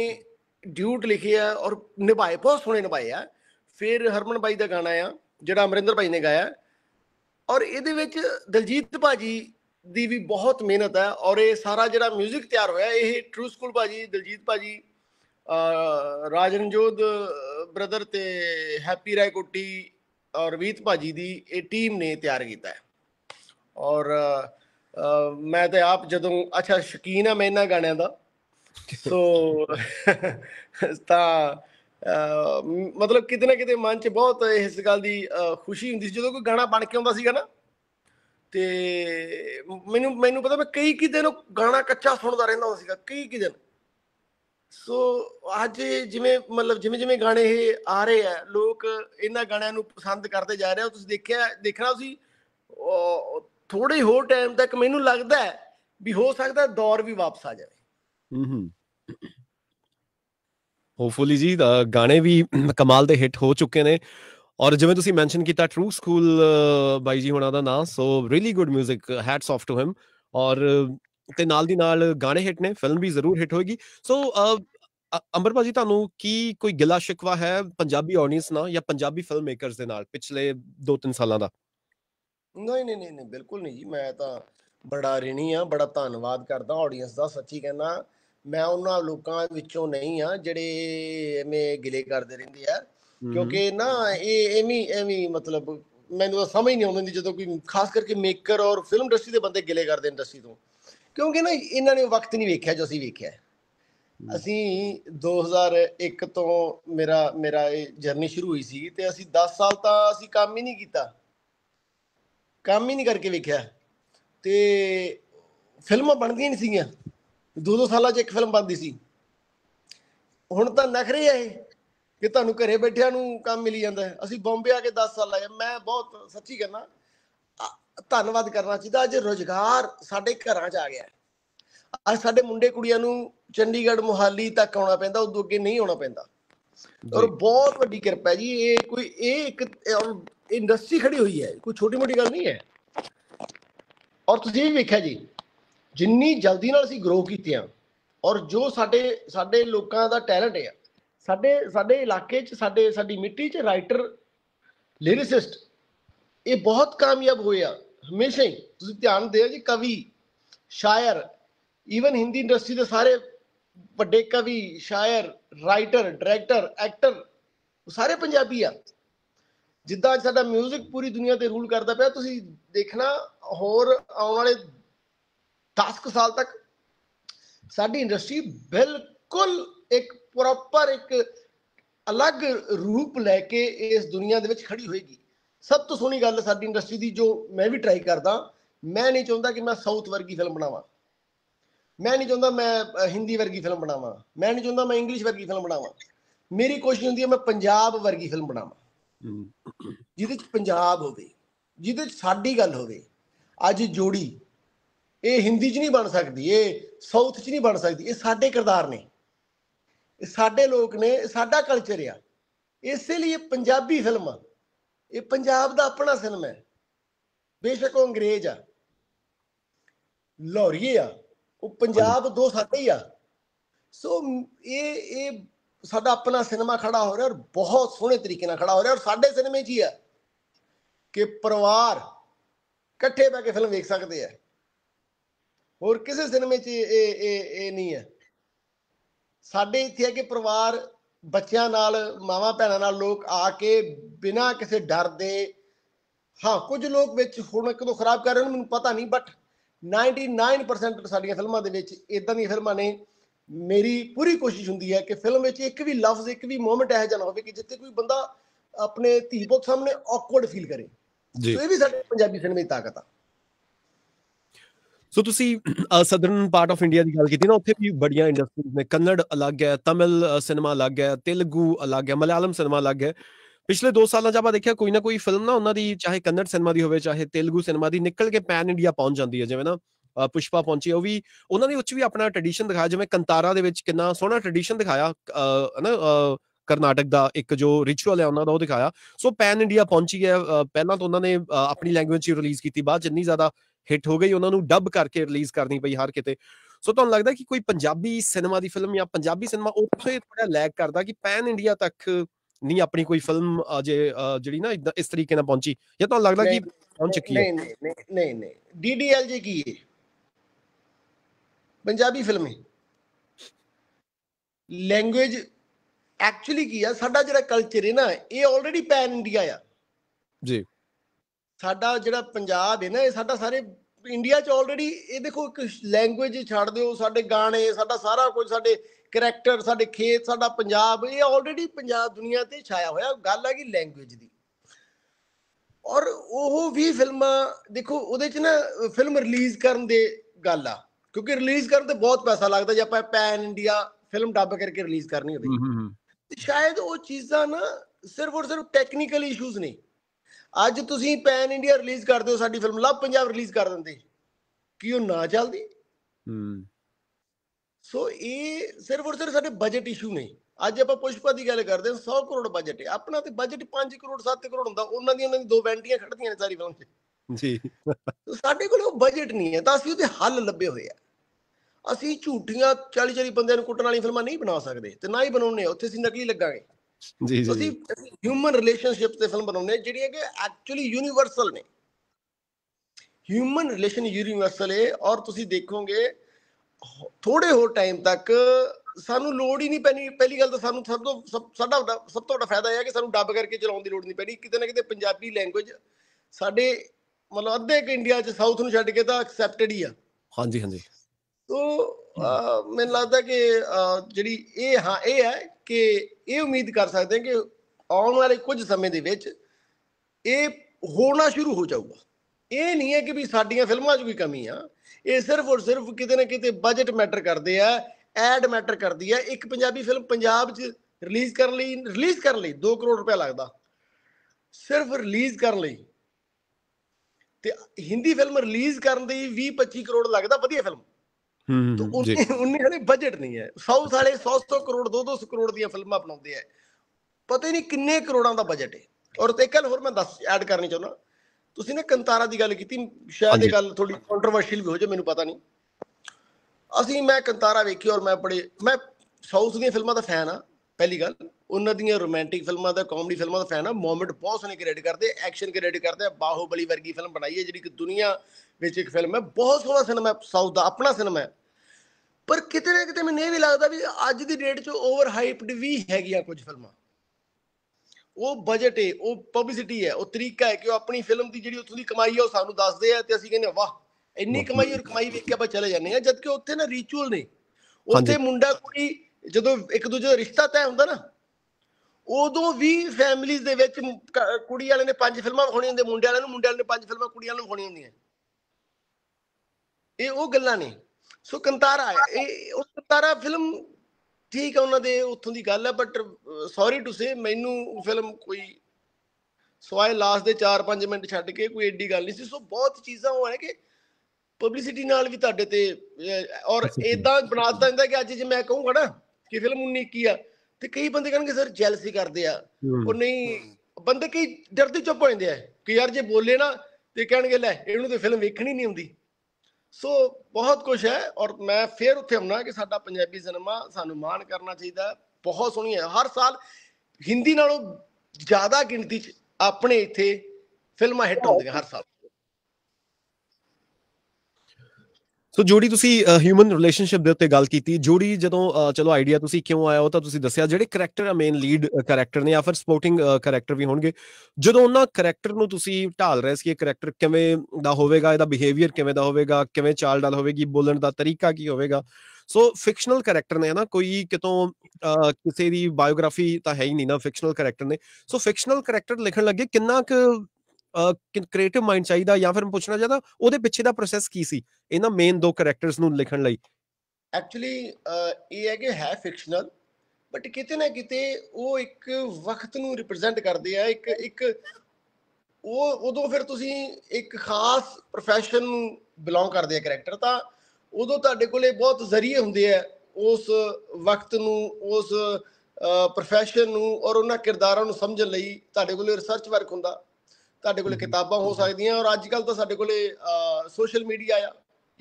ਡਿਊਟ ਲਿਖਿਆ ਔਰ ਨਿਭਾਏ ਬਹੁਤ ਸੋਹਣੇ ਨਿਭਾਏ ਆ ਫਿਰ ਹਰਮਨ ਬਾਈ ਦਾ ਗਾਣਾ ਆ ਜਿਹੜਾ ਅਮਰਿੰਦਰ ਭਾਈ ਨੇ ਗਾਇਆ ਔਰ ਇਹਦੇ ਵਿੱਚ ਦਲਜੀਤ ਭਾਜੀ ਦੀ ਵੀ ਬਹੁਤ ਮਿਹਨਤ ਹੈ ਔਰ ਇਹ ਸਾਰਾ ਜਿਹੜਾ 뮤직 ਤਿਆਰ ਹੋਇਆ ਇਹ ਟਰੂ ਸਕੂਲ ਭਾਜੀ ਦਲਜੀਤ ਭਾਜੀ ਰਾਜਨਜੋਦ ਬ੍ਰਦਰ ਤੇ ਹੈਪੀ ਰਾਏ ਕੋਟੀ ਔਰ ਵੀਤ ਭਾਜੀ ਦੀ ਇਹ ਟੀਮ ਨੇ ਤਿਆਰ ਕੀਤਾ ਹੈ ਔਰ ਮੈਂ ਤੇ ਆਪ ਜਦੋਂ ਅੱਛਾ ਸ਼ਕੀਨ ਆ ਮੈਂ ਇਹਨਾਂ ਗਾਣਿਆਂ ਦਾ ਸੋ [LAUGHS] ਤਾਂ ਮਤਲਬ ਕਿਤੇ ਨਾ ਕਿਤੇ ਮਨ 'ਚ ਬਹੁਤ ਇਸ ਗੱਲ ਦੀ ਖੁਸ਼ੀ ਹੁੰਦੀ ਸੀ ਜਦੋਂ ਕੋਈ ਗਾਣਾ ਬਣ ਕੇ ਆਉਂਦਾ ਸੀਗਾ ਨਾ ਤੇ ਮੈਨੂੰ ਮੈਨੂੰ ਪਤਾ ਮੈਂ ਕਈ ਕਿ ਦਿਨ ਗਾਣਾ ਕੱਚਾ ਸੁਣਦਾ ਰਹਿੰਦਾ ਹੁੰਦਾ ਸੀਗਾ ਕਈ ਕਿ ਦਿਨ ਸੋ ਅੱਜ ਜਿਵੇਂ ਮਤਲਬ ਜਿਵੇਂ ਜਿਵੇਂ ਗਾਣੇ ਇਹ ਆ ਰਹੇ ਆ ਲੋਕ ਇਹਨਾਂ ਗਾਣਿਆਂ ਨੂੰ ਪਸੰਦ ਕਰਦੇ ਜਾ ਰਹੇ ਆ ਤੁਸੀਂ ਦੇਖਿਆ ਦੇਖਣਾ ਤੁਸੀਂ ਥੋੜੇ ਹੋਰ ਟਾਈਮ ਤੱਕ ਮੈਨੂੰ ਲੱਗਦਾ ਵੀ ਹੋ ਸਕਦਾ ਦੌਰ ਵੀ ਵਾਪਸ ਆ ਜਾਵੇ ਹੂੰ ਹੂੰ ਹੋਪਫੁਲੀ ਜੀ ਗਾਣੇ ਵੀ ਕਮਾਲ ਦੇ ਹਿੱਟ ਹੋ ਚੁੱਕੇ ਨੇ ਔਰ ਜਿਵੇਂ ਤੁਸੀਂ ਮੈਂਸ਼ਨ ਕੀਤਾ ਟਰੂ ਸਕੂਲ ਬਾਈ ਜੀ ਹੁਣਾਂ ਦਾ ਨਾਮ so really good 뮤직 hats off to him ਔਰ ਤੇ ਨਾਲ ਦੀ ਨਾਲ ਗਾਣੇ ਹਿੱਟ ਨੇ ਫਿਲਮ ਵੀ ਜ਼ਰੂਰ ਹਿੱਟ ਹੋਏਗੀ ਸੋ ਅੰਬਰਪਾ ਜੀ ਤੁਹਾਨੂੰ ਕੀ ਕੋਈ ਗਿਲਾ ਸ਼ਿਕਵਾ ਹੈ ਪੰਜਾਬੀ ਆਡੀਅנס ਨਾਲ ਜਾਂ ਪੰਜਾਬੀ ਫਿਲਮ ਮੇਕਰਸ ਦੇ ਨਾਲ ਪਿਛਲੇ 2-3 ਸਾਲਾਂ ਦਾ ਨਹੀਂ ਨਹੀਂ ਨਹੀਂ ਬਿਲਕੁਲ ਨਹੀਂ ਜੀ ਮੈਂ ਤਾਂ ਬੜਾ ਰਿਣੀ ਆ ਬੜਾ ਧੰਨਵਾਦ ਕਰਦਾ ਆਡੀਅנס ਦਾ ਸੱਚੀ ਕਹਿੰਦਾ ਮੈਂ ਉਹਨਾਂ ਲੋਕਾਂ ਵਿੱਚੋਂ ਨਹੀਂ ਆ ਜਿਹੜੇ ਐਵੇਂ ਗਿਲੇ ਕਰਦੇ ਰਹਿੰਦੇ ਆ ਕਿਉਂਕਿ ਨਾ ਇਹ ਐਵੇਂ ਐਵੇਂ ਮਤਲਬ ਮੈਨੂੰ ਤਾਂ ਸਮਝ ਨਹੀਂ ਆਉਂਦੀ ਜਦੋਂ ਕੋਈ ਖਾਸ ਕਰਕੇ ਮੇਕਰ ਔਰ ਫਿਲਮ ਇੰਡਸਟਰੀ ਦੇ ਬੰਦੇ ਗਿਲੇ ਕਰਦੇ ਇੰਡਸਟਰੀ ਤੋਂ ਕਿਉਂਕਿ ਨਾ ਇਹਨਾਂ ਨੇ ਵਕਤ ਨਹੀਂ ਵੇਖਿਆ ਜੋ ਅਸੀਂ ਵੇਖਿਆ ਅਸੀਂ 2001 ਤੋਂ ਮੇਰਾ ਮੇਰਾ ਇਹ ਜਰਨੀ ਸ਼ੁਰੂ ਹੋਈ ਸੀ ਤੇ ਅਸੀਂ 10 ਸਾਲ ਤਾਂ ਅਸੀਂ ਕੰਮ ਹੀ ਨਹੀਂ ਕੀਤਾ ਕੰਮ ਹੀ ਨਹੀਂ ਕਰਕੇ ਵੇਖਿਆ ਤੇ ਫਿਲਮਾਂ ਬਣਦੀਆਂ ਨਹੀਂ ਸੀਗੀਆਂ ਦੋ ਦੋ ਸਾਲਾਂ 'ਚ ਇੱਕ ਫਿਲਮ ਬਣਦੀ ਸੀ ਹੁਣ ਤਾਂ ਨਖਰੇ ਆ ਇਹ ਕਿ ਤੁਹਾਨੂੰ ਘਰੇ ਬੈਠਿਆਂ ਨੂੰ ਕੰਮ ਮਿਲ ਜਾਂਦਾ ਅਸੀਂ ਬੰਬੇ ਆ ਕੇ 10 ਸਾਲ ਲਾਏ ਮੈਂ ਬਹੁਤ ਸੱਚੀ ਕਹਿੰਦਾ ਧੰਨਵਾਦ ਕਰਨਾ ਚਾਹੀਦਾ ਅੱਜ ਰੋਜ਼ਗਾਰ ਸਾਡੇ ਘਰਾਂ 'ਚ ਆ ਗਿਆ ਅੱਜ ਸਾਡੇ ਮੁੰਡੇ ਕੁੜੀਆਂ ਨੂੰ ਚੰਡੀਗੜ੍ਹ ਮੁਹਾਲੀ ਤੱਕ ਆਉਣਾ ਪੈਂਦਾ ਉਦੋਂ ਅੱਗੇ ਨਹੀਂ ਆਉਣਾ ਪੈਂਦਾ ਔਰ ਬਹੁਤ ਵੱਡੀ ਕਿਰਪਾ ਜੀ ਇਹ ਕੋਈ ਇਹ ਇੱਕ ਇੰਡਸਟਰੀ ਖੜੀ ਹੋਈ ਹੈ ਕੋਈ ਛੋਟੀ ਮੋਟੀ ਗੱਲ ਨਹੀਂ ਹੈ ਔਰ ਤੁਸੀਂ ਵੀ ਵੇਖਿਆ ਜੀ ਜਿੰਨੀ ਜਲਦੀ ਨਾਲ ਅਸੀਂ ਗਰੋ ਕੀਤੇ ਆ ਔਰ ਜੋ ਸਾਡੇ ਸਾਡੇ ਲੋਕਾਂ ਦਾ ਟੈਲੈਂਟ ਹੈ ਸਾਡੇ ਸਾਡੇ ਇਲਾਕੇ 'ਚ ਸਾਡੇ ਸਾਡੀ ਮਿੱਟੀ 'ਚ ਰਾਈਟਰ ਲਿਰਿਸਟ ਇਹ ਬਹੁਤ ਕਾਮਯਾਬ ਹੋਇਆ ਹਮੇਸ਼ਾ ਹੀ ਤੁਸੀਂ ਧਿਆਨ ਦਿਓ ਜੀ ਕਵੀ ਸ਼ਾਇਰ ਈਵਨ ਹਿੰਦੀ ਇੰਡਸਟਰੀ ਦੇ ਸਾਰੇ ਵੱਡੇ ਕਵੀ ਸ਼ਾਇਰ ਰਾਈਟਰ ਡਾਇਰੈਕਟਰ ਐਕਟਰ ਉਹ ਸਾਰੇ ਪੰਜਾਬੀ ਆ ਜਿੱਦਾਂ ਸਾਡਾ 뮤직 ਪੂਰੀ ਦੁਨੀਆ ਤੇ ਰੂਲ ਕਰਦਾ ਪਿਆ ਤੁਸੀਂ ਦੇਖਣਾ ਹੋਰ ਆਉਣ ਵਾਲੇ 10 ਸਾਲ ਤੱਕ ਸਾਡੀ ਇੰਡਸਟਰੀ ਬਿਲਕੁਲ ਇੱਕ ਪ੍ਰੋਪਰ ਇੱਕ ਅਲੱਗ ਰੂਪ ਲੈ ਕੇ ਇਸ ਦੁਨੀਆ ਦੇ ਵਿੱਚ ਖੜੀ ਹੋਏਗੀ ਸਭ ਤੋਂ ਸੋਹਣੀ ਗੱਲ ਸਾਡੀ ਇੰਡਸਟਰੀ ਦੀ ਜੋ ਮੈਂ ਵੀ ਟਰਾਈ ਕਰਦਾ ਮੈਂ ਨਹੀਂ ਚਾਹੁੰਦਾ ਕਿ ਮੈਂ ਸਾਊਥ ਵਰਗੀ ਫਿਲਮ ਬਣਾਵਾਂ ਮੈਂ ਨਹੀਂ ਚਾਹੁੰਦਾ ਮੈਂ ਹਿੰਦੀ ਵਰਗੀ ਫਿਲਮ ਬਣਾਵਾਂ ਮੈਂ ਨਹੀਂ ਚਾਹੁੰਦਾ ਮੈਂ ਇੰਗਲਿਸ਼ ਵਰਗੀ ਫਿਲਮ ਬਣਾਵਾਂ ਮੇਰੀ ਕੋਸ਼ਿਸ਼ ਹੁੰਦੀ ਹੈ ਮੈਂ ਪੰਜਾਬ ਵਰਗੀ ਫਿਲਮ ਬਣਾਵਾਂ ਜਿਹਦੇ ਵਿੱਚ ਪੰਜਾਬ ਹੋਵੇ ਜਿਹਦੇ ਵਿੱਚ ਸਾਡੀ ਗੱਲ ਹੋਵੇ ਅੱਜ ਜੋੜੀ ਇਹ ਹਿੰਦੀ 'ਚ ਨਹੀਂ ਬਣ ਸਕਦੀ ਇਹ ਸਾਊਥ 'ਚ ਨਹੀਂ ਬਣ ਸਕਦੀ ਇਹ ਸਾਡੇ ਕਿਰਦਾਰ ਨੇ ਇਹ ਸਾਡੇ ਲੋਕ ਨੇ ਇਹ ਸਾਡਾ ਕਲਚਰ ਆ ਇਸੇ ਲਈ ਇਹ ਪੰਜਾਬੀ ਫਿਲਮ ਆ ਇਹ ਪੰਜਾਬ ਦਾ ਆਪਣਾ ਸਿਨਮਾ ਹੈ ਬੇਸ਼ੱਕ ਉਹ ਅੰਗਰੇਜ਼ ਆ ਲੋਰੀਏ ਆ ਉਹ ਪੰਜਾਬ ਦੋ ਸਾਡੇ ਹੀ ਆ ਸੋ ਇਹ ਇਹ ਸਾਡਾ ਆਪਣਾ ਸਿਨੇਮਾ ਖੜਾ ਹੋ ਰਿਹਾ ਔਰ ਬਹੁਤ ਸੋਹਣੇ ਤਰੀਕੇ ਨਾਲ ਖੜਾ ਹੋ ਰਿਹਾ ਔਰ ਸਾਡੇ ਸਿਨੇਮੇ 'ਚ ਹੀ ਆ ਕਿ ਪਰਿਵਾਰ ਇਕੱਠੇ ਬੈ ਕੇ ਫਿਲਮ ਵੇਖ ਸਕਦੇ ਆ ਹੋਰ ਕਿਸੇ ਸਿਨੇਮੇ 'ਚ ਇਹ ਇਹ ਇਹ ਨਹੀਂ ਹੈ ਸਾਡੇ ਇੱਥੇ ਹੈ ਕਿ ਪਰਿਵਾਰ ਬੱਚਿਆਂ ਨਾਲ ਮਾਵਾਂ ਭੈਣਾਂ ਨਾਲ ਲੋਕ ਆ ਕੇ ਬਿਨਾਂ ਕਿਸੇ ਡਰ ਦੇ ਹਾਂ ਕੁਝ ਲੋਕ ਵਿੱਚ ਹੁਣ ਕਦੋਂ ਖਰਾਬ ਕਰ ਰਹੇ ਨੇ ਮੈਨੂੰ ਪਤਾ ਨਹੀਂ ਬਟ 99% ਸਾਡੀਆਂ ਫਿਲਮਾਂ ਦੇ ਵਿੱਚ ਇਦਾਂ ਦੀਆਂ ਫਿਲਮਾਂ ਨੇ ਮੇਰੀ ਪੂਰੀ ਕੋਸ਼ਿਸ਼ ਹੁੰਦੀ ਹੈ ਕਿ ਫਿਲਮ ਵਿੱਚ ਇੱਕ ਵੀ ਲਫ਼ਜ਼ ਇੱਕ ਵੀ ਮੂਮੈਂਟ ਇਹੋ ਜਿਹਾ ਨਾ ਹੋਵੇ ਕਿ ਜਿੱਥੇ ਕੋਈ ਬੰਦਾ ਆਪਣੇ ਧੀ ਪੁੱਤ ਸਾਹਮਣੇ ਔਕਵਰਡ ਫੀਲ ਕਰੇ ਜੀ ਇਹ ਵੀ ਸਾਡੇ ਪੰਜਾਬੀ ਸਿਨੇਮੇ ਦੀ ਤਾਕਤ ਆ ਸੋ ਤੁਸੀਂ ਸਦਰਨ ਪਾਰਟ ਆਫ ਇੰਡੀਆ ਦੀ ਗੱਲ ਕੀਤੀ ਨਾ ਉੱਥੇ ਵੀ ਬੜੀਆਂ ਇੰਡਸਟਰੀਜ਼ ਨੇ ਕੰਨੜ ਅਲੱਗ ਹੈ ਤਮਿਲ ਸਿਨੇਮਾ ਅਲੱਗ ਹੈ ਤੇਲਗੂ ਅਲੱਗ ਹੈ ਮਲਿਆਲਮ ਸਿਨੇਮਾ ਅਲੱਗ ਹੈ ਪਿਛਲੇ 2 ਸਾਲਾਂ ਚ ਆਪਾਂ ਦੇਖਿਆ ਕੋਈ ਨਾ ਕੋਈ ਫਿਲਮ ਨਾ ਉਹਨਾਂ ਦੀ ਚਾਹੇ ਕੰਨੜ ਸਿਨੇਮਾ ਦੀ ਹੋਵੇ ਚਾਹੇ ਤੇਲਗੂ ਸਿਨੇਮਾ ਦੀ ਨਿਕਲ ਕੇ ਪੈਨ ਇੰਡੀਆ ਪਹੁੰਚ ਜਾਂਦੀ ਹੈ ਜਿਵੇਂ ਨਾ ਪੁਸ਼ਪਾ ਪਹੁੰਚੀ ਉਹ ਵੀ ਉਹਨਾਂ ਨੇ ਉੱਚ ਵੀ ਆਪਣਾ ਟ੍ਰੈਡੀਸ਼ਨ ਦਿਖਾਇਆ ਜਿਵੇਂ ਕੰਤਾਰਾ ਦੇ ਵਿੱਚ ਕਿੰਨਾ ਸੋਹਣਾ ਟ੍ਰੈਡੀਸ਼ਨ ਦਿਖਾਇਆ ਹਨਾ ਕਰਨਾਟਕ ਦਾ ਇੱਕ ਜੋ ਰਿਚੁਅਲ ਹੈ ਉਹਨਾਂ ਦਾ ਉਹ ਦਿਖਾਇਆ ਸੋ ਪੈਨ ਇੰਡੀਆ ਪਹੁੰਚੀ ਹੈ ਪਹਿਲਾਂ ਤਾਂ ਉਹਨਾਂ ਨੇ ਆਪਣੀ ਲੈਂਗੁਏਜ ਹੀ ਰਿਲੀਜ਼ ਕੀਤੀ ਬਾਅਦ ਜਿੰਨੀ ਜ਼ਿਆਦਾ ਹਿੱਟ ਹੋ ਗਈ ਉਹਨਾਂ ਨੂੰ ਡਬ ਕਰਕੇ ਰਿਲੀਜ਼ ਕਰਨੀ ਪਈ ਹਰ ਕਿਤੇ ਸੋ ਤੁਹਾਨੂੰ ਲੱਗਦਾ ਕਿ ਕੋਈ ਪੰਜਾਬੀ ਸਿਨੇਮਾ ਦੀ ਫਿਲਮ ਜਾਂ ਪੰਜਾਬੀ ਸਿਨੇਮਾ ਉੱਥੇ ਥੋੜਾ ਲੈਗ ਕਰਦਾ ਕਿ ਪੈਨ ਇੰਡੀਆ ਤੱਕ ਨਹੀਂ ਆਪਣੀ ਕੋਈ ਫਿਲਮ ਅਜੇ ਜਿਹੜੀ ਨਾ ਇਦਾਂ ਇਸ ਤਰੀਕੇ ਨਾਲ ਪਹੁੰਚੀ ਜਾਂ ਤੁਹਾਨੂੰ ਲੱਗਦਾ ਕਿ ਪਹੁੰਚ ਚੁੱਕੀ ਹੈ ਨਹੀਂ ਨਹੀਂ ਨਹੀਂ ਨਹੀਂ ਡੀਡੀਐਲ ਜੀ ਕੀ ਹੈ ਪੰਜਾਬੀ ਫਿਲਮ ਹੈ ਲੈਂਗੁਏਜ ਐਕਚੁਅਲੀ ਕੀ ਆ ਸਾਡਾ ਜਿਹੜਾ ਕਲਚਰ ਹੈ ਨਾ ਇਹ ਆਲਰੇਡੀ ਪੈਨ ਇੰਡੀਆ ਆ ਜੀ ਸਾਡਾ ਜਿਹੜਾ ਪੰਜਾਬ ਹੈ ਨਾ ਇਹ ਸਾਡਾ ਸਾਰੇ ਇੰਡੀਆ 'ਚ ਆਲਰੇਡੀ ਇਹ ਦੇਖੋ ਇੱਕ ਲੈਂਗੁਏਜ ਛੱਡ ਦਿਓ ਸਾਡੇ ਗਾਣੇ ਸਾਡਾ ਸਾਰਾ ਕੁਝ ਸਾਡੇ ਕੈਰੈਕਟਰ ਸਾਡੇ ਖੇਤ ਸਾਡਾ ਪੰਜਾਬ ਇਹ ਆਲਰੇਡੀ ਪੰਜਾਬ ਦੁਨੀਆ ਤੇ ਛਾਇਆ ਹੋਇਆ ਗੱਲ ਆ ਕਿ ਲੈਂਗੁਏਜ ਦੀ ਔਰ ਉਹ ਵੀ ਫਿਲਮਾਂ ਦੇਖੋ ਉਹਦੇ 'ਚ ਨਾ ਫਿਲਮ ਰਿਲੀਜ਼ ਕਰਨ ਦੇ ਗੱਲ ਆ ਕਿਉਂਕਿ ਰਿਲੀਜ਼ ਕਰਨ ਤੇ ਬਹੁਤ ਪੈਸਾ ਲੱਗਦਾ ਜੇ ਆਪਾਂ ਪੈਨ ਇੰਡੀਆ ਫਿਲਮ ਡੱਬ ਕਰਕੇ ਰਿਲੀਜ਼ ਕਰਨੀ ਹੋਵੇ ਤੇ ਸ਼ਾਇਦ ਉਹ ਚੀਜ਼ਾਂ ਨਾ ਸਿਰਫ ਔਰ ਸਿਰਫ ਟੈਕਨੀਕਲ ਇਸ਼ੂਜ਼ ਨਹੀਂ ਅੱਜ ਤੁਸੀਂ ਪੈਨ ਇੰਡੀਆ ਰਿਲੀਜ਼ ਕਰਦੇ ਹੋ ਸਾਡੀ ਫਿਲਮ ਲਵ ਪੰਜਾਬ ਰਿਲੀਜ਼ ਕਰ ਦਿੰਦੇ ਕੀ ਉਹ ਨਾ ਚੱਲਦੀ ਹੂੰ ਸੋ ਇਹ ਸਿਰਫ ਔਰ ਸਿਰਫ ਸਾਡੇ ਬਜਟ ਇਸ਼ੂ ਨਹੀਂ ਅੱਜ ਆਪਾਂ ਪੁਸ਼ਪਾ ਦੀ ਗੱਲ ਕਰਦੇ ਹਾਂ 100 ਕਰੋੜ ਬਜਟ ਹੈ ਆਪਣਾ ਤੇ ਬਜਟ 5 ਕਰੋੜ 7 ਕਰੋੜ ਹੁੰਦਾ ਉਹਨਾਂ ਦੀ ਉਹਨਾਂ ਦੀ ਦੋ ਵੈਂਟੀਆਂ ਖੜਦੀਆਂ ਨੇ ਸਾਰੀ ਫਿਲਮ 'ਚ ਜੀ ਸਾਡੇ ਕੋਲ ਉਹ ਬਜਟ ਨਹੀਂ ਹੈ ਤਾਂ ਅਸੀਂ ਉਹਦੇ ਹੱਲ ਲੱਭੇ ਹੋਏ ਆ ਅਸੀਂ ਝੂਠੀਆਂ 40 40 ਬੰਦਿਆਂ ਨੂੰ ਕੁੱਟਣ ਵਾਲੀ ਫਿਲਮਾਂ ਨਹੀਂ ਬਣਾ ਸਕਦੇ ਤੇ ਨਾ ਹੀ ਬਣਾਉਣੇ ਉੱਥੇ ਅਸੀਂ ਨਕਲੀ ਲੱਗਾਂਗੇ ਜੀ ਜੀ ਅਸੀਂ ਹਿਊਮਨ ਰਿਲੇਸ਼ਨਸ਼ਿਪਸ ਤੇ ਫਿਲਮ ਬਣਾਉਂਦੇ ਜਿਹੜੀਆਂ ਕਿ ਐਕਚੁਅਲੀ ਯੂਨੀਵਰਸਲ ਨੇ ਹਿਊਮਨ ਰਿਲੇਸ਼ਨ ਯੂਨੀਵਰਸਲ ਹੈ ਔਰ ਤੁਸੀਂ ਦੇਖੋਗੇ ਥੋੜੇ ਹੋਰ ਟਾਈਮ ਤੱਕ ਸਾਨੂੰ ਲੋੜ ਹੀ ਨਹੀਂ ਪੈਣੀ ਪਹਿਲੀ ਗੱਲ ਤਾਂ ਸਾਨੂੰ ਸਭ ਤੋਂ ਸਾਡਾ ਸਭ ਤੋਂ ਵੱਡਾ ਫਾਇਦਾ ਇਹ ਹੈ ਕਿ ਸਾਨੂੰ ਡੱਬ ਕਰਕੇ ਚਲਾਉਣ ਦੀ ਲੋੜ ਨਹੀਂ ਪੈਣੀ ਕਿਤੇ ਨਾ ਕਿਤੇ ਪੰਜਾਬੀ ਲੈਂਗੁਏਜ ਸਾਡੇ ਮਤਲਬ ਅੱਧੇ ਇੰਡੀਆ 'ਚ ਸਾਊਥ ਨੂੰ ਛੱਡ ਕੇ ਤਾਂ ਐਕਸੈਪਟਡ ਹੀ ਆ ਹਾਂਜੀ ਹਾਂਜੀ ਤੋਂ ਮੈਨੂੰ ਲੱਗਦਾ ਕਿ ਜਿਹੜੀ ਇਹ ਹਾਂ ਇਹ ਹੈ ਕਿ ਇਹ ਉਮੀਦ ਕਰ ਸਕਦੇ ਹਾਂ ਕਿ ਆਉਣ ਵਾਲੇ ਕੁਝ ਸਮੇਂ ਦੇ ਵਿੱਚ ਇਹ ਹੋਣਾ ਸ਼ੁਰੂ ਹੋ ਜਾਊਗਾ ਇਹ ਨਹੀਂ ਹੈ ਕਿ ਵੀ ਸਾਡੀਆਂ ਫਿਲਮਾਂ 'ਚ ਕੋਈ ਕਮੀ ਆ ਇਹ ਸਿਰਫ ਔਰ ਸਿਰਫ ਕਿਤੇ ਨਾ ਕਿਤੇ ਬਜਟ ਮੈਟਰ ਕਰਦੇ ਆ ਐਡ ਮੈਟਰ ਕਰਦੀ ਆ ਇੱਕ ਪੰਜਾਬੀ ਫਿਲਮ ਪੰਜਾਬ 'ਚ ਰਿਲੀਜ਼ ਕਰਨ ਲਈ ਰਿਲੀਜ਼ ਕਰਨ ਲਈ 2 ਕਰੋੜ ਰੁਪਏ ਲੱਗਦਾ ਸਿਰਫ ਰਿਲੀਜ਼ ਕਰਨ ਲਈ ਤੇ ਹਿੰਦੀ ਫਿਲਮ ਰਿਲੀਜ਼ ਕਰਨ ਦੇ 20 25 ਕਰੋੜ ਲੱਗਦਾ ਵਧੀਆ ਫਿਲਮ ਹੂੰ ਤਾਂ ਉਹਨੇ ਉਹਨੇ ਹਲੇ ਬਜਟ ਨਹੀਂ ਹੈ 100 ਸਾਲੇ 100 100 ਕਰੋੜ 2 200 ਕਰੋੜ ਦੀਆਂ ਫਿਲਮਾਂ ਬਣਾਉਂਦੇ ਆ ਪਤਾ ਹੀ ਨਹੀਂ ਕਿੰਨੇ ਕਰੋੜਾਂ ਦਾ ਬਜਟ ਹੈ ਔਰ ਤੇ ਕੱਲ ਹੋਰ ਮੈਂ ਦੱਸ ਐਡ ਕਰਨੀ ਚਾਹੁੰਦਾ ਤੁਸੀਂ ਨੇ ਕੰਤਾਰਾ ਦੀ ਗੱਲ ਕੀਤੀ ਸ਼ਾਇਦ ਇਹ ਗੱਲ ਥੋੜੀ ਕੰਟਰੋਵਰਸ਼ੀਅਲ ਵੀ ਹੋ ਜਾ ਮੈਨੂੰ ਪਤਾ ਨਹੀਂ ਅਸੀਂ ਮੈਂ ਕੰਤਾਰਾ ਵੇਖੀ ਔਰ ਮੈਂ ਬੜੇ ਮੈਂ ਸਾਊਥ ਦੀਆਂ ਫਿਲਮਾਂ ਦਾ ਫੈਨ ਆ ਪਹਿਲੀ ਗੱਲ ਉਹਨਾਂ ਦੀਆਂ ਰੋਮਾਂਟਿਕ ਫਿਲਮਾਂ ਦਾ ਕਾਮੇਡੀ ਫਿਲਮਾਂ ਦਾ ਫੈਨ ਆ ਮੋਮੈਂਟ ਬਹੁਤ ਸੋਹਣੇ ਕ੍ਰੀਏਟ ਕਰਦੇ ਐਕਸ਼ਨ ਕ੍ਰੀਏਟ ਕਰਦੇ ਆ ਬਾਹੂਬਲੀ ਵਰਗੀ ਫਿਲਮ ਬਣਾਈ ਹੈ ਜਿਹੜੀ ਕਿ ਦੁਨੀਆ ਵਿੱਚ ਇੱਕ ਫਿਲਮ ਹੈ ਬਹੁਤ ਸੋਹਣਾ ਸਿਨੇਮਾ ਸਾਊਥ ਦਾ ਆਪਣਾ ਸਿਨੇਮਾ ਹੈ ਪਰ ਕਿਤੇ ਨਾ ਕਿਤੇ ਮੈਨੂੰ ਇਹ ਵੀ ਲੱਗਦਾ ਵੀ ਅੱਜ ਦੀ ਡੇਟ 'ਚ ਓਵਰ ਹਾਈਪਡ ਵੀ ਹੈਗੀਆਂ ਕੁਝ ਫਿਲਮਾਂ ਉਹ ਬਜਟ ਹੈ ਉਹ ਪਬਲਿਸਿਟੀ ਹੈ ਉਹ ਤਰੀਕਾ ਹੈ ਕਿ ਉਹ ਆਪਣੀ ਫਿਲਮ ਦੀ ਜਿਹੜੀ ਉੱਥੋਂ ਦੀ ਕਮਾਈ ਹੈ ਉਹ ਸਾਨੂੰ ਦੱਸਦੇ ਆ ਤੇ ਅਸੀਂ ਕਹਿੰਦੇ ਵਾਹ ਇੰਨੀ ਕਮਾਈ ਔਰ ਕਮਾਈ ਵੇਖ ਕੇ ਆਪਾਂ ਚਲੇ ਜਾਂਦੇ ਆ ਜਦ ਕਿ ਉੱਥੇ ਨਾ ਰਿਚੁਅਲ ਨੇ ਉੱਥੇ ਮੁੰਡਾ ਕੁੜੀ ਜਦੋਂ ਇੱਕ ਦੂਜੇ ਦਾ ਰਿਸ਼ਤਾ ਤੈਅ ਹੁੰਦਾ ਨਾ ਉਦੋਂ ਵੀ ਫੈਮਿਲੀਜ਼ ਦੇ ਵਿੱਚ ਕੁੜੀ ਵਾਲੇ ਨੇ ਪੰਜ ਫਿਲਮਾਂ ਵਿਖਾਉਣੀਆਂ ਹੁੰਦੀਆਂ ਮੁੰਡੇ ਵਾਲਿਆਂ ਨੂੰ ਮੁੰਡੇ ਵਾਲੇ ਨੇ ਪੰਜ ਫਿਲਮਾਂ ਕੁੜੀਆਂ ਨੂੰ ਵਿਖਾਉਣੀਆਂ ਹੁੰਦੀਆਂ ਇਹ ਉਹ ਗੱਲਾਂ ਨੇ ਸੋ ਕੰਤਾਰਾ ਇਹ ਉਹ ਕੰਤਾਰਾ ਫਿਲਮ ਠੀਕ ਹੈ ਉਹਨਾਂ ਦੇ ਉੱਥੋਂ ਦੀ ਗੱਲ ਹੈ ਬਟ ਸੌਰੀ ਟੂ ਸੇ ਮੈਨੂੰ ਉਹ ਫਿਲਮ ਕੋਈ ਸਵਾਏ ਲਾਸਟ ਦੇ 4-5 ਮਿੰਟ ਛੱਡ ਕੇ ਕੋਈ ਐਡੀ ਗੱਲ ਨਹੀਂ ਸੀ ਸੋ ਬਹੁਤ ਚੀਜ਼ਾਂ ਹੋ ਨੇ ਕਿ ਪਬਲਿਸਿਟੀ ਨਾਲ ਵੀ ਤੁਹਾਡੇ ਤੇ ਔਰ ਇਦਾਂ ਬਣਾ ਦਿੰਦਾ ਕਿ ਅੱਜ ਜੇ ਮੈਂ ਕਹੂੰਗਾ ਨਾ ਕਿ ਫਿਲਮ ਉਨੀ ਕੀ ਆ ਤੇ ਕਈ ਬੰਦੇ ਕਹਿਣਗੇ ਸਰ ਜੈਲਸੀ ਕਰਦੇ ਆ ਉਹ ਨਹੀਂ ਬੰਦੇ ਕਈ ਡਰਦੇ ਚੁੱਪ ਹੋ ਜਾਂਦੇ ਆ ਕਿ ਯਾਰ ਜੇ ਬੋਲੇ ਨਾ ਤੇ ਕਹਿਣਗੇ ਲੈ ਇਹਨੂੰ ਤੇ ਫਿਲਮ ਵੇਖਣੀ ਨਹੀਂ ਹੁੰਦੀ ਸੋ ਬਹੁਤ ਕੁਝ ਹੈ ਔਰ ਮੈਂ ਫੇਰ ਉੱਥੇ ਹੁੰਨਾ ਕਿ ਸਾਡਾ ਪੰਜਾਬੀ ਸਿਨੇਮਾ ਸਾਨੂੰ ਮਾਣ ਕਰਨਾ ਚਾਹੀਦਾ ਬਹੁਤ ਸੋਹਣੀ ਹੈ ਹਰ ਸਾਲ ਹਿੰਦੀ ਨਾਲੋਂ ਜ਼ਿਆਦਾ ਗਿਣਤੀ 'ਚ ਆਪਣੇ ਇੱਥੇ ਫਿਲਮਾਂ ਹਿੱਟ ਹੁੰਦੀਆਂ ਹਰ ਸਾਲ ਸੋ ਜੋੜੀ ਤੁਸੀਂ ਹਿਊਮਨ uh, ਰਿਲੇਸ਼ਨਸ਼ਿਪ ਦੇ ਉੱਤੇ ਗੱਲ ਕੀਤੀ ਜੋੜੀ ਜਦੋਂ uh, ਚਲੋ ਆਈਡੀਆ ਤੁਸੀਂ ਕਿਉਂ ਆਇਆ ਉਹ ਤਾਂ ਤੁਸੀਂ ਦੱਸਿਆ ਜਿਹੜੇ ਕੈਰੈਕਟਰ ਆ ਮੇਨ ਲੀਡ ਕੈਰੈਕਟਰ ਨੇ ਜਾਂ ਫਿਰ ਸਪੋਰਟਿੰਗ ਕੈਰੈਕਟਰ uh, ਵੀ ਹੋਣਗੇ ਜਦੋਂ ਉਹਨਾਂ ਕੈਰੈਕਟਰ ਨੂੰ ਤੁਸੀਂ ਢਾਲ ਰਹੇ ਸੀ ਇਹ ਕੈਰੈਕਟਰ ਕਿਵੇਂ ਦਾ ਹੋਵੇਗਾ ਇਹਦਾ ਬਿਹੇਵੀਅਰ ਕਿਵੇਂ ਦਾ ਹੋਵੇਗਾ ਕਿਵੇਂ ਚਾਲ ਡਾਲ ਹੋਵੇਗੀ ਬੋਲਣ ਦਾ ਤਰੀਕਾ ਕੀ ਹੋਵੇਗਾ ਸੋ ਫਿਕਸ਼ਨਲ ਕੈਰੈਕਟਰ ਨੇ ਨਾ ਕੋਈ ਕਿਤੋਂ ਕਿਸੇ ਦੀ ਬਾਇਓਗ੍ਰਾਫੀ ਤਾਂ ਹੈ ਹੀ ਨਹੀਂ ਨਾ ਫਿਕਸ਼ਨਲ ਕੈਰੈਕਟਰ ਨੇ ਸੋ ਫਿਕਸ਼ਨਲ ਕੈਰੈਕਟਰ ਲਿਖਣ ਲੱਗੇ ਕਿੰਨਾ ਕੁ ਕ੍ਰੀਏਟਿਵ ਮਾਈਂਡ ਚਾਹੀਦਾ ਜਾਂ ਫਿਰ ਮੈਂ ਪੁੱਛਣਾ ਚਾਹਦਾ ਉਹਦੇ ਪਿੱਛੇ ਦਾ ਪ੍ਰੋਸੈਸ ਕੀ ਸੀ ਇਹਨਾਂ ਮੇਨ ਦੋ ਕੈਰੈਕਟਰਸ ਨੂੰ ਲਿਖਣ ਲਈ ਐਕਚੁਅਲੀ ਇਹ ਹੈ ਕਿ ਹੈ ਫਿਕਸ਼ਨਲ ਬਟ ਕਿਤੇ ਨਾ ਕਿਤੇ ਉਹ ਇੱਕ ਵਕਤ ਨੂੰ ਰਿਪਰੈਜ਼ੈਂਟ ਕਰਦੇ ਆ ਇੱਕ ਇੱਕ ਉਹ ਉਦੋਂ ਫਿਰ ਤੁਸੀਂ ਇੱਕ ਖਾਸ profession ਨੂੰ ਬਿਲੋਂਗ ਕਰਦੇ ਆ ਕੈਰੈਕਟਰ ਤਾਂ ਉਦੋਂ ਤੁਹਾਡੇ ਕੋਲੇ ਬਹੁਤ ਜ਼ਰੀਏ ਹੁੰਦੇ ਆ ਉਸ ਵਕਤ ਨੂੰ ਉਸ profession ਨੂੰ ਔਰ ਉਹਨਾਂ ਕਿਰਦਾਰਾਂ ਨੂੰ ਸਮਝਣ ਲਈ ਤੁਹਾਡੇ ਕੋਲੇ ਰਿਸਰਚ ਵਰਕ ਹੁੰਦਾ ਤੁਹਾਡੇ ਕੋਲੇ ਕਿਤਾਬਾਂ ਹੋ ਸਕਦੀਆਂ ਔਰ ਅੱਜ ਕੱਲ ਤਾਂ ਸਾਡੇ ਕੋਲੇ ਸੋਸ਼ਲ ਮੀਡੀਆ ਆ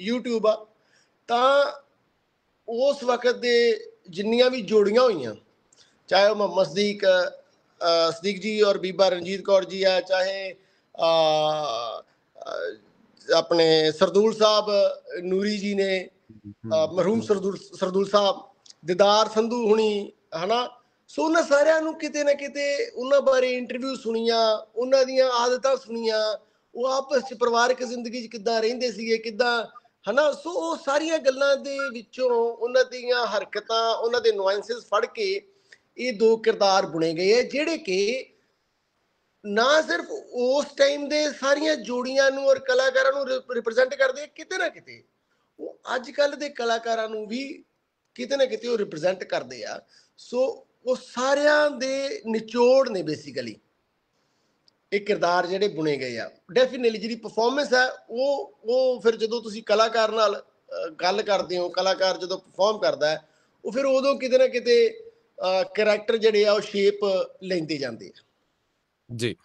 YouTube ਆ ਤਾਂ ਉਸ ਵਕਤ ਦੇ ਜਿੰਨੀਆਂ ਵੀ ਜੋੜੀਆਂ ਹੋਈਆਂ ਚਾਹੇ ਉਹ ਮੁਹੰਮਦ ਸਦੀਕ ਸਦੀਕ ਜੀ ਔਰ ਬੀਬਾ ਰਣਜੀਤ ਕੌਰ ਜੀ ਆ ਚਾਹੇ ਆਪਣੇ ਸਰਦੂਲ ਸਾਹਿਬ ਨੂਰੀ ਜੀ ਨੇ ਮਰਹੂਮ ਸਰਦੂਲ ਸਰਦੂਲ ਸਾਹਿਬ ਦਿਦਾਰ ਸੰਧੂ ਹੁਣੀ ਹਨਾ ਸੋ ਉਹਨਾਂ ਸਾਰਿਆਂ ਨੂੰ ਕਿਤੇ ਨਾ ਕਿਤੇ ਉਹਨਾਂ ਬਾਰੇ ਇੰਟਰਵਿਊ ਸੁਣੀਆਂ ਉਹਨਾਂ ਦੀਆਂ ਆਦਤਾਂ ਸੁਣੀਆਂ ਉਹ ਆਪਸ ਵਿੱਚ ਪਰਿਵਾਰਕ ਜ਼ਿੰਦਗੀ ਵਿੱਚ ਕਿੱਦਾਂ ਰਹਿੰਦੇ ਸੀਗੇ ਕਿੱਦਾਂ ਹਨਾ ਸੋ ਉਹ ਸਾਰੀਆਂ ਗੱਲਾਂ ਦੇ ਵਿੱਚੋਂ ਉਹਨਾਂ ਦੀਆਂ ਹਰਕਤਾਂ ਉਹਨਾਂ ਦੇ ਨੁਆਇੰਸਸ ਫੜ ਕੇ ਇਹ ਦੋ ਕਿਰਦਾਰ ਬੁਣੇ ਗਏ ਹੈ ਜਿਹੜੇ ਕਿ ਨਾ ਸਿਰਫ ਉਸ ਟਾਈਮ ਦੇ ਸਾਰੀਆਂ ਜੋੜੀਆਂ ਨੂੰ ਔਰ ਕਲਾਕਾਰਾਂ ਨੂੰ ਰਿਪਰੈਜ਼ੈਂਟ ਕਰਦੇ ਕਿਤੇ ਨਾ ਕਿਤੇ ਉਹ ਅੱਜ ਕੱਲ ਦੇ ਕਲਾਕਾਰਾਂ ਨੂੰ ਵੀ ਕਿਤੇ ਨਾ ਕਿਤੇ ਉਹ ਰਿਪਰੈਜ਼ੈਂਟ ਕਰਦੇ ਆ ਸੋ ਉਹ ਸਾਰਿਆਂ ਦੇ ਨਿਚੋੜ ਨੇ ਬੇਸਿਕਲੀ ਇਹ ਕਿਰਦਾਰ ਜਿਹੜੇ ਬੁਣੇ ਗਏ ਆ ਡੈਫੀਨਿਟਲੀ ਜਿਹੜੀ ਪਰਫਾਰਮੈਂਸ ਹੈ ਉਹ ਉਹ ਫਿਰ ਜਦੋਂ ਤੁਸੀਂ ਕਲਾਕਾਰ ਨਾਲ ਗੱਲ ਕਰਦੇ ਹੋ ਕਲਾਕਾਰ ਜਦੋਂ ਪਰਫਾਰਮ ਕਰਦਾ ਹੈ ਉਹ ਫਿਰ ਉਦੋਂ ਕਿਤੇ ਨਾ ਕਿਤੇ ਕੈਰੈਕਟਰ ਜਿਹੜੇ ਆ ਉਹ ਸ਼ੇਪ ਲੈਂਦੇ ਜਾਂਦੇ ਆ ਜੀ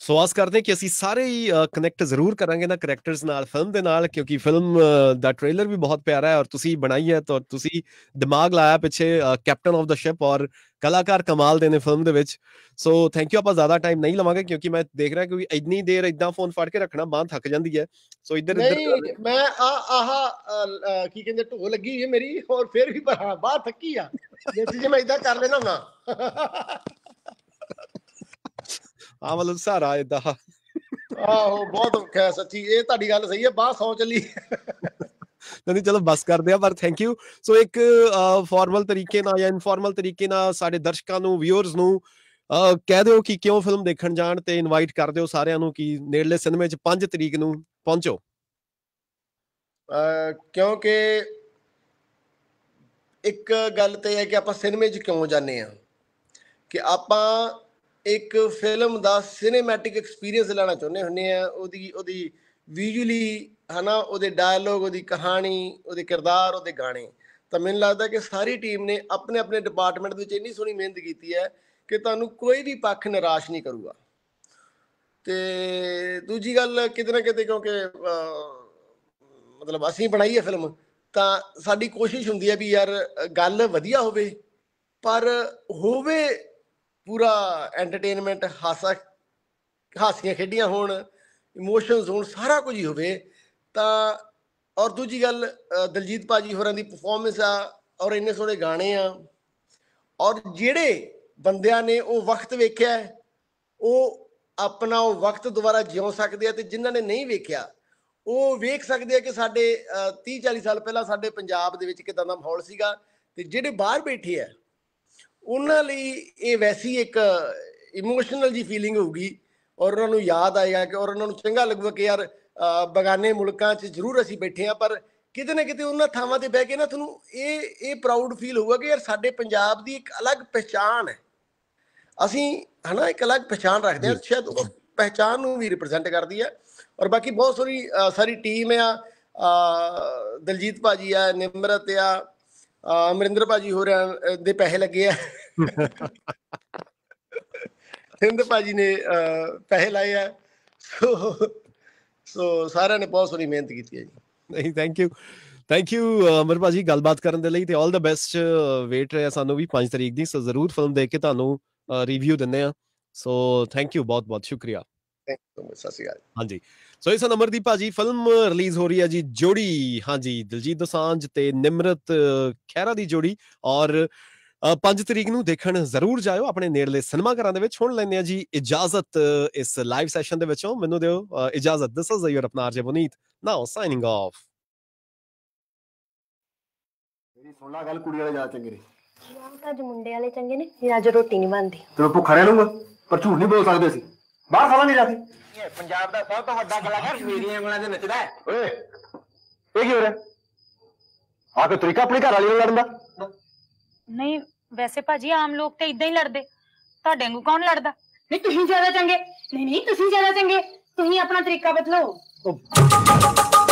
ਸੋ ਆਸ ਕਰਦੇ ਕਿ ਅਸੀਂ ਸਾਰੇ ਹੀ ਕਨੈਕਟ ਜ਼ਰੂਰ ਕਰਾਂਗੇ ਨਾ ਕੈਰੈਕਟਰਸ ਨਾਲ ਫਿਲਮ ਦੇ ਨਾਲ ਕਿਉਂਕਿ ਫਿਲਮ ਦਾ ਟ੍ਰੇਲਰ ਵੀ ਬਹੁਤ ਪਿਆਰਾ ਹੈ ਔਰ ਤੁਸੀਂ ਬਣਾਈ ਹੈ ਤਾਂ ਤੁਸੀਂ ਦਿਮਾਗ ਲਾਇਆ ਪਿੱਛੇ ਕੈਪਟਨ ਆਫ ਦਾ ਸ਼ਿਪ ਔਰ ਕਲਾਕਾਰ ਕਮਾਲ ਦੇ ਨੇ ਫਿਲਮ ਦੇ ਵਿੱਚ ਸੋ ਥੈਂਕ ਯੂ ਆਪਾਂ ਜ਼ਿਆਦਾ ਟਾਈਮ ਨਹੀਂ ਲਵਾਂਗੇ ਕਿਉਂਕਿ ਮੈਂ ਦੇਖ ਰਿਹਾ ਕਿ ਇੰਨੀ ਦੇਰ ਇਦਾਂ ਫੋਨ ਫੜ ਕੇ ਰੱਖਣਾ ਬਾਹਰ ਥੱਕ ਜਾਂਦੀ ਹੈ ਸੋ ਇੱਧਰ ਇੱਧਰ ਮੈਂ ਆ ਆਹ ਕੀ ਕਹਿੰਦੇ ਢੋ ਲੱਗੀ ਹੈ ਮੇਰੀ ਔਰ ਫਿਰ ਵੀ ਬਾਹਰ ਥੱਕੀ ਆ ਜੇ ਮੈਂ ਇਦਾਂ ਕਰ ਲੈਣਾ ਹੁਣਾ ਆ ਮਤਲਬ ਸਾਰਾ ਇਦਾਂ ਆਹੋ ਬਹੁਤ ਖੈ ਸੱਚੀ ਇਹ ਤੁਹਾਡੀ ਗੱਲ ਸਹੀ ਹੈ ਬਾਸ ਸੌਂ ਚੱਲੀ ਨਹੀਂ ਚਲੋ ਬਸ ਕਰਦੇ ਆ ਪਰ ਥੈਂਕ ਯੂ ਸੋ ਇੱਕ ਫਾਰਮਲ ਤਰੀਕੇ ਨਾਲ ਜਾਂ ਇਨਫਾਰਮਲ ਤਰੀਕੇ ਨਾਲ ਸਾਡੇ ਦਰਸ਼ਕਾਂ ਨੂੰ ਵਿਊਅਰਸ ਨੂੰ ਕਹਿ ਦਿਓ ਕਿ ਕਿਉਂ ਫਿਲਮ ਦੇਖਣ ਜਾਣ ਤੇ ਇਨਵਾਈਟ ਕਰ ਦਿਓ ਸਾਰਿਆਂ ਨੂੰ ਕਿ ਨੇੜਲੇ ਸਿਨੇਮੇ 'ਚ 5 ਤਰੀਕ ਨੂੰ ਪਹੁੰਚੋ ਕਿਉਂਕਿ ਇੱਕ ਗੱਲ ਤੇ ਹੈ ਕਿ ਆਪਾਂ ਸਿਨੇਮੇ 'ਚ ਕਿਉਂ ਜਾਂਦੇ ਆ ਕਿ ਆਪਾਂ ਇੱਕ ਫਿਲਮ ਦਾ ਸਿਨੇਮੈਟਿਕ ਐਕਸਪੀਰੀਅੰਸ ਲੈਣਾ ਚਾਹੁੰਦੇ ਹੁੰਨੇ ਆ ਉਹਦੀ ਉਹਦੀ ਵਿਜ਼ੂਅਲੀ ਹਨਾ ਉਹਦੇ ਡਾਇਲੋਗ ਉਹਦੀ ਕਹਾਣੀ ਉਹਦੇ ਕਿਰਦਾਰ ਉਹਦੇ ਗਾਣੇ ਤਾਂ ਮੈਨੂੰ ਲੱਗਦਾ ਕਿ ਸਾਰੀ ਟੀਮ ਨੇ ਆਪਣੇ ਆਪਣੇ ਡਿਪਾਰਟਮੈਂਟ ਦੇ ਵਿੱਚ ਇੰਨੀ ਸੋਹਣੀ ਮਿਹਨਤ ਕੀਤੀ ਹੈ ਕਿ ਤੁਹਾਨੂੰ ਕੋਈ ਵੀ ਪੱਖ ਨਿਰਾਸ਼ ਨਹੀਂ ਕਰੂਗਾ ਤੇ ਦੂਜੀ ਗੱਲ ਕਿਤੇ ਨਾ ਕਿਤੇ ਕਿਉਂਕਿ ਮਤਲਬ ਅਸੀਂ ਬਣਾਈ ਹੈ ਫਿਲਮ ਤਾਂ ਸਾਡੀ ਕੋਸ਼ਿਸ਼ ਹੁੰਦੀ ਹੈ ਵੀ ਯਾਰ ਗੱਲ ਵਧੀਆ ਹੋਵੇ ਪਰ ਹੋਵੇ ਪੂਰਾ ਐਂਟਰਟੇਨਮੈਂਟ ਹਾਸਾ ਹਾਸੀਆਂ ਖੇਡੀਆਂ ਹੋਣ ਇਮੋਸ਼ਨਸ ਹੋਣ ਸਾਰਾ ਕੁਝ ਹੀ ਹੋਵੇ ਤਾਂ ਔਰ ਦੂਜੀ ਗੱਲ ਦਲਜੀਤ ਪਾਜੀ ਹੋਰਾਂ ਦੀ ਪਰਫਾਰਮੈਂਸ ਆ ਔਰ ਇੰਨੇ ਸੋਹਣੇ ਗਾਣੇ ਆ ਔਰ ਜਿਹੜੇ ਬੰਦਿਆਂ ਨੇ ਉਹ ਵਕਤ ਵੇਖਿਆ ਉਹ ਆਪਣਾ ਉਹ ਵਕਤ ਦੁਬਾਰਾ ਜਿਉ ਸਕਦੇ ਆ ਤੇ ਜਿਨ੍ਹਾਂ ਨੇ ਨਹੀਂ ਵੇਖਿਆ ਉਹ ਵੇਖ ਸਕਦੇ ਆ ਕਿ ਸਾਡੇ 30 40 ਸਾਲ ਪਹਿਲਾਂ ਸਾਡੇ ਪੰਜਾਬ ਦੇ ਵਿੱਚ ਕਿਦਾਂ ਦਾ ਮਾਹੌਲ ਸੀਗਾ ਤੇ ਜਿਹੜੇ ਬਾਹਰ ਬੈਠੇ ਆ ਉਹਨਾਂ ਲਈ ਇਹ ਵੈਸੀ ਇੱਕ ਇਮੋਸ਼ਨਲ ਜੀ ਫੀਲਿੰਗ ਹੋਊਗੀ ਔਰ ਉਹਨਾਂ ਨੂੰ ਯਾਦ ਆਏਗਾ ਕਿ ਔਰ ਉਹਨਾਂ ਨੂੰ ਚੰਗਾ ਲੱਗੂਗਾ ਕਿ ਯਾਰ ਬਗਾਨੇ ਮੁਲਕਾਂ 'ਚ ਜ਼ਰੂਰ ਅਸੀਂ ਬੈਠੇ ਆ ਪਰ ਕਿਤੇ ਨਾ ਕਿਤੇ ਉਹਨਾਂ ਥਾਵਾਂ ਤੇ ਬਹਿ ਕੇ ਨਾ ਤੁਹਾਨੂੰ ਇਹ ਇਹ ਪ੍ਰਾਊਡ ਫੀਲ ਹੋਊਗਾ ਕਿ ਯਾਰ ਸਾਡੇ ਪੰਜਾਬ ਦੀ ਇੱਕ ਅਲੱਗ ਪਛਾਣ ਹੈ ਅਸੀਂ ਹਨਾ ਇੱਕ ਅਲੱਗ ਪਛਾਣ ਰੱਖਦੇ ਹਾਂ ਸ਼ਾਇਦ ਉਹ ਪਛਾਣ ਨੂੰ ਵੀ ਰਿਪਰੈਜ਼ੈਂਟ ਕਰਦੀ ਹੈ ਔਰ ਬਾਕੀ ਬਹੁਤ ਸਾਰੀ ਸਾਰੀ ਟੀਮ ਆ ਦਲਜੀਤ ਭਾਜੀ ਆ ਨਿਮਰਤ ਆ ਅਮਰਿੰਦਰ ਭਾਜੀ ਹੋਰਾਂ ਦੇ ਪੈਸੇ ਲੱਗੇ ਆ ਸਿੰਧ ਭਾਜੀ ਨੇ ਪੈਸੇ ਲਾਏ ਆ ਸੋ ਸੋ ਸਾਰਿਆਂ ਨੇ ਬਹੁਤ ਸੋਹਣੀ ਮਿਹਨਤ ਕੀਤੀ ਹੈ ਜੀ ਨਹੀਂ thank you thank you Amar ਭਾਜੀ ਗੱਲਬਾਤ ਕਰਨ ਦੇ ਲਈ ਤੇ 올 ਦਾ ਬੈਸਟ ਵੇਟ ਰਿਹਾ ਸਾਨੂੰ ਵੀ 5 ਤਰੀਕ ਦੀ ਸੋ ਜ਼ਰੂਰ ਫਿਲਮ ਦੇਖ ਕੇ ਤੁਹਾਨੂੰ ਰਿਵਿਊ ਦਿੰਨੇ ਆ ਸੋ ਥੈਂਕ ਯੂ ਬਹੁਤ ਬਹੁਤ ਸ਼ੁਕਰੀਆ ਥੈਂਕ ਹਾਂਜੀ ਸੋ ਇਸ ਨੰਬਰ ਦੀ ਭਾਜੀ ਫਿਲਮ ਰਿਲੀਜ਼ ਹੋ ਰਹੀ ਹੈ ਜੀ ਜੋੜੀ ਹਾਂਜੀ ਦਿਲਜੀਤ ਦੋਸਾਂਝ ਤੇ ਨਿਮਰਤ ਖੈਰਾ ਦੀ ਜੋੜੀ ਔਰ 5 ਤਰੀਕ ਨੂੰ ਦੇਖਣ ਜ਼ਰੂਰ ਜਾਇਓ ਆਪਣੇ ਨੇੜਲੇ ਸਿਨੇਮਾ ਘਰਾਂ ਦੇ ਵਿੱਚ ਹੁਣ ਲੈਂਦੇ ਆ ਜੀ ਇਜਾਜ਼ਤ ਇਸ ਲਾਈਵ ਸੈਸ਼ਨ ਦੇ ਵਿੱਚੋਂ ਮੈਨੂੰ ਦਿਓ ਇਜਾਜ਼ਤ ਦਿਸ ਇਜ਼ ਯੂਰ ਆਪਣਾ ਅਰਜੇ ਬੁਨੀਤ ਨਾਓ ਸਾਈਨਿੰਗ ਆਫ ਮੇਰੀ ਸੁਣਨਾ ਗੱਲ ਕੁੜੀ ਵਾਲੇ ਜਾ ਚੰਗੇ ਨੇ ਯਾਰ ਅੱਜ ਮੁੰਡੇ ਵਾਲੇ ਚੰਗੇ ਨੇ ਅੱਜ ਰੋਟੀ ਨਹੀਂ ਬਣਦੀ ਤੂੰ ਭੁੱਖਾ ਰਹਿ ਲੂੰਗਾ ਪਰ ਝੂਠ ਨਹੀਂ ਬੋਲ ਸਕਦੇ ਅਸੀਂ ਬਾਹਰ ਖਾਵਾਂਗੇ ਨਹੀਂ ਕੇ ਇਹ ਪੰਜਾਬ ਦਾ ਸਭ ਤੋਂ ਵੱਡਾ ਕਲਾਕਾਰ ਮੇਰੀਆਂ ਉਂਗਲਾਂ ਦੇ ਨੱਚਦਾ ਹੈ ਓਏ ਇਹ ਕੀ ਹੋ ਰਿਹਾ ਆ ਤੇ ਤਰੀਕਾ ਆਪਣੀ ਘਰ ਵਾਲੀ ਨਾਲ ਲੜਨ ਦਾ ਨਹੀਂ ਵੈਸੇ ਭਾਜੀ ਆਮ ਲੋਕ ਤੇ ਇਦਾਂ ਹੀ ਲੜਦੇ ਤੁਹਾਡੇ ਵਾਂਗੂ ਕੌਣ ਲੜਦਾ ਨਹੀਂ ਤੁਸੀਂ ਜ਼ਿਆਦਾ ਚੰਗੇ ਨਹੀਂ ਨਹੀਂ ਤੁਸੀਂ ਜ਼ਿਆਦਾ ਚੰਗੇ ਤੁਸੀਂ ਆਪਣਾ ਤਰੀਕਾ ਬਦਲੋ